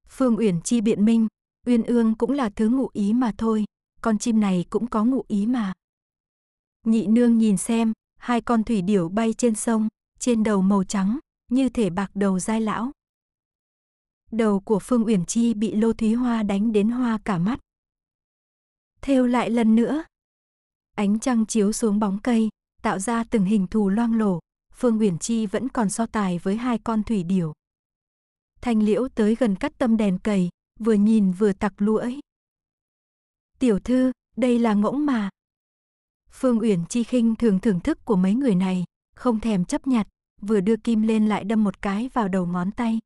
Phương Uyển Chi biện minh, uyên ương cũng là thứ ngụ ý mà thôi, con chim này cũng có ngụ ý mà. Nhị nương nhìn xem, hai con thủy điểu bay trên sông, trên đầu màu trắng, như thể bạc đầu dai lão đầu của Phương Uyển Chi bị Lô Thúy Hoa đánh đến hoa cả mắt. Thêu lại lần nữa. Ánh trăng chiếu xuống bóng cây, tạo ra từng hình thù loang lổ, Phương Uyển Chi vẫn còn so tài với hai con thủy điểu. Thanh Liễu tới gần cắt tâm đèn cầy, vừa nhìn vừa tặc lưỡi. "Tiểu thư, đây là ngỗng mà." Phương Uyển Chi khinh thường thưởng thức của mấy người này, không thèm chấp nhặt, vừa đưa kim lên lại đâm một cái vào đầu ngón tay.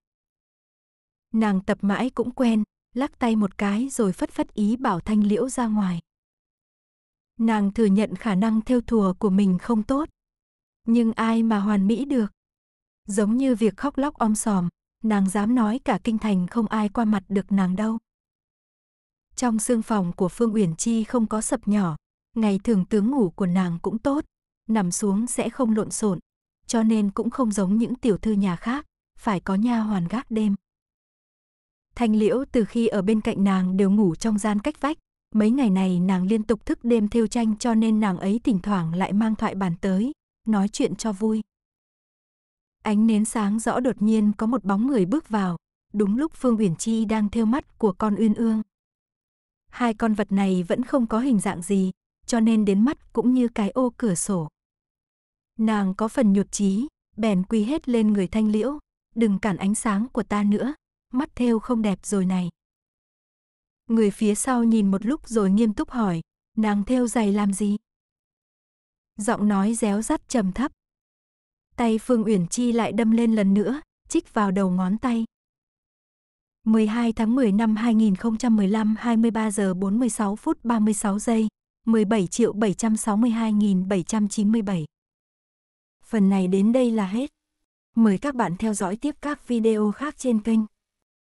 Nàng tập mãi cũng quen, lắc tay một cái rồi phất phất ý bảo Thanh Liễu ra ngoài. Nàng thừa nhận khả năng theo thùa của mình không tốt. Nhưng ai mà hoàn mỹ được? Giống như việc khóc lóc om sòm, nàng dám nói cả kinh thành không ai qua mặt được nàng đâu. Trong xương phòng của Phương Uyển Chi không có sập nhỏ, ngày thường tướng ngủ của nàng cũng tốt, nằm xuống sẽ không lộn xộn, cho nên cũng không giống những tiểu thư nhà khác, phải có nha hoàn gác đêm. Thanh Liễu từ khi ở bên cạnh nàng đều ngủ trong gian cách vách, mấy ngày này nàng liên tục thức đêm thêu tranh cho nên nàng ấy thỉnh thoảng lại mang thoại bản tới, nói chuyện cho vui. Ánh nến sáng rõ đột nhiên có một bóng người bước vào, đúng lúc Phương Uyển Chi đang thêu mắt của con Uyên Ương. Hai con vật này vẫn không có hình dạng gì, cho nên đến mắt cũng như cái ô cửa sổ. Nàng có phần nhụt chí, bèn quy hết lên người Thanh Liễu, đừng cản ánh sáng của ta nữa, mắt thêu không đẹp rồi này. Người phía sau nhìn một lúc rồi nghiêm túc hỏi, nàng thêu giày làm gì? Giọng nói réo rắt trầm thấp. Tay Phương Uyển Chi lại đâm lên lần nữa, chích vào đầu ngón tay. 12 tháng 10 năm 2015 23 giờ 46 phút 36 giây, 17 triệu 762.797. Phần này đến đây là hết. Mời các bạn theo dõi tiếp các video khác trên kênh.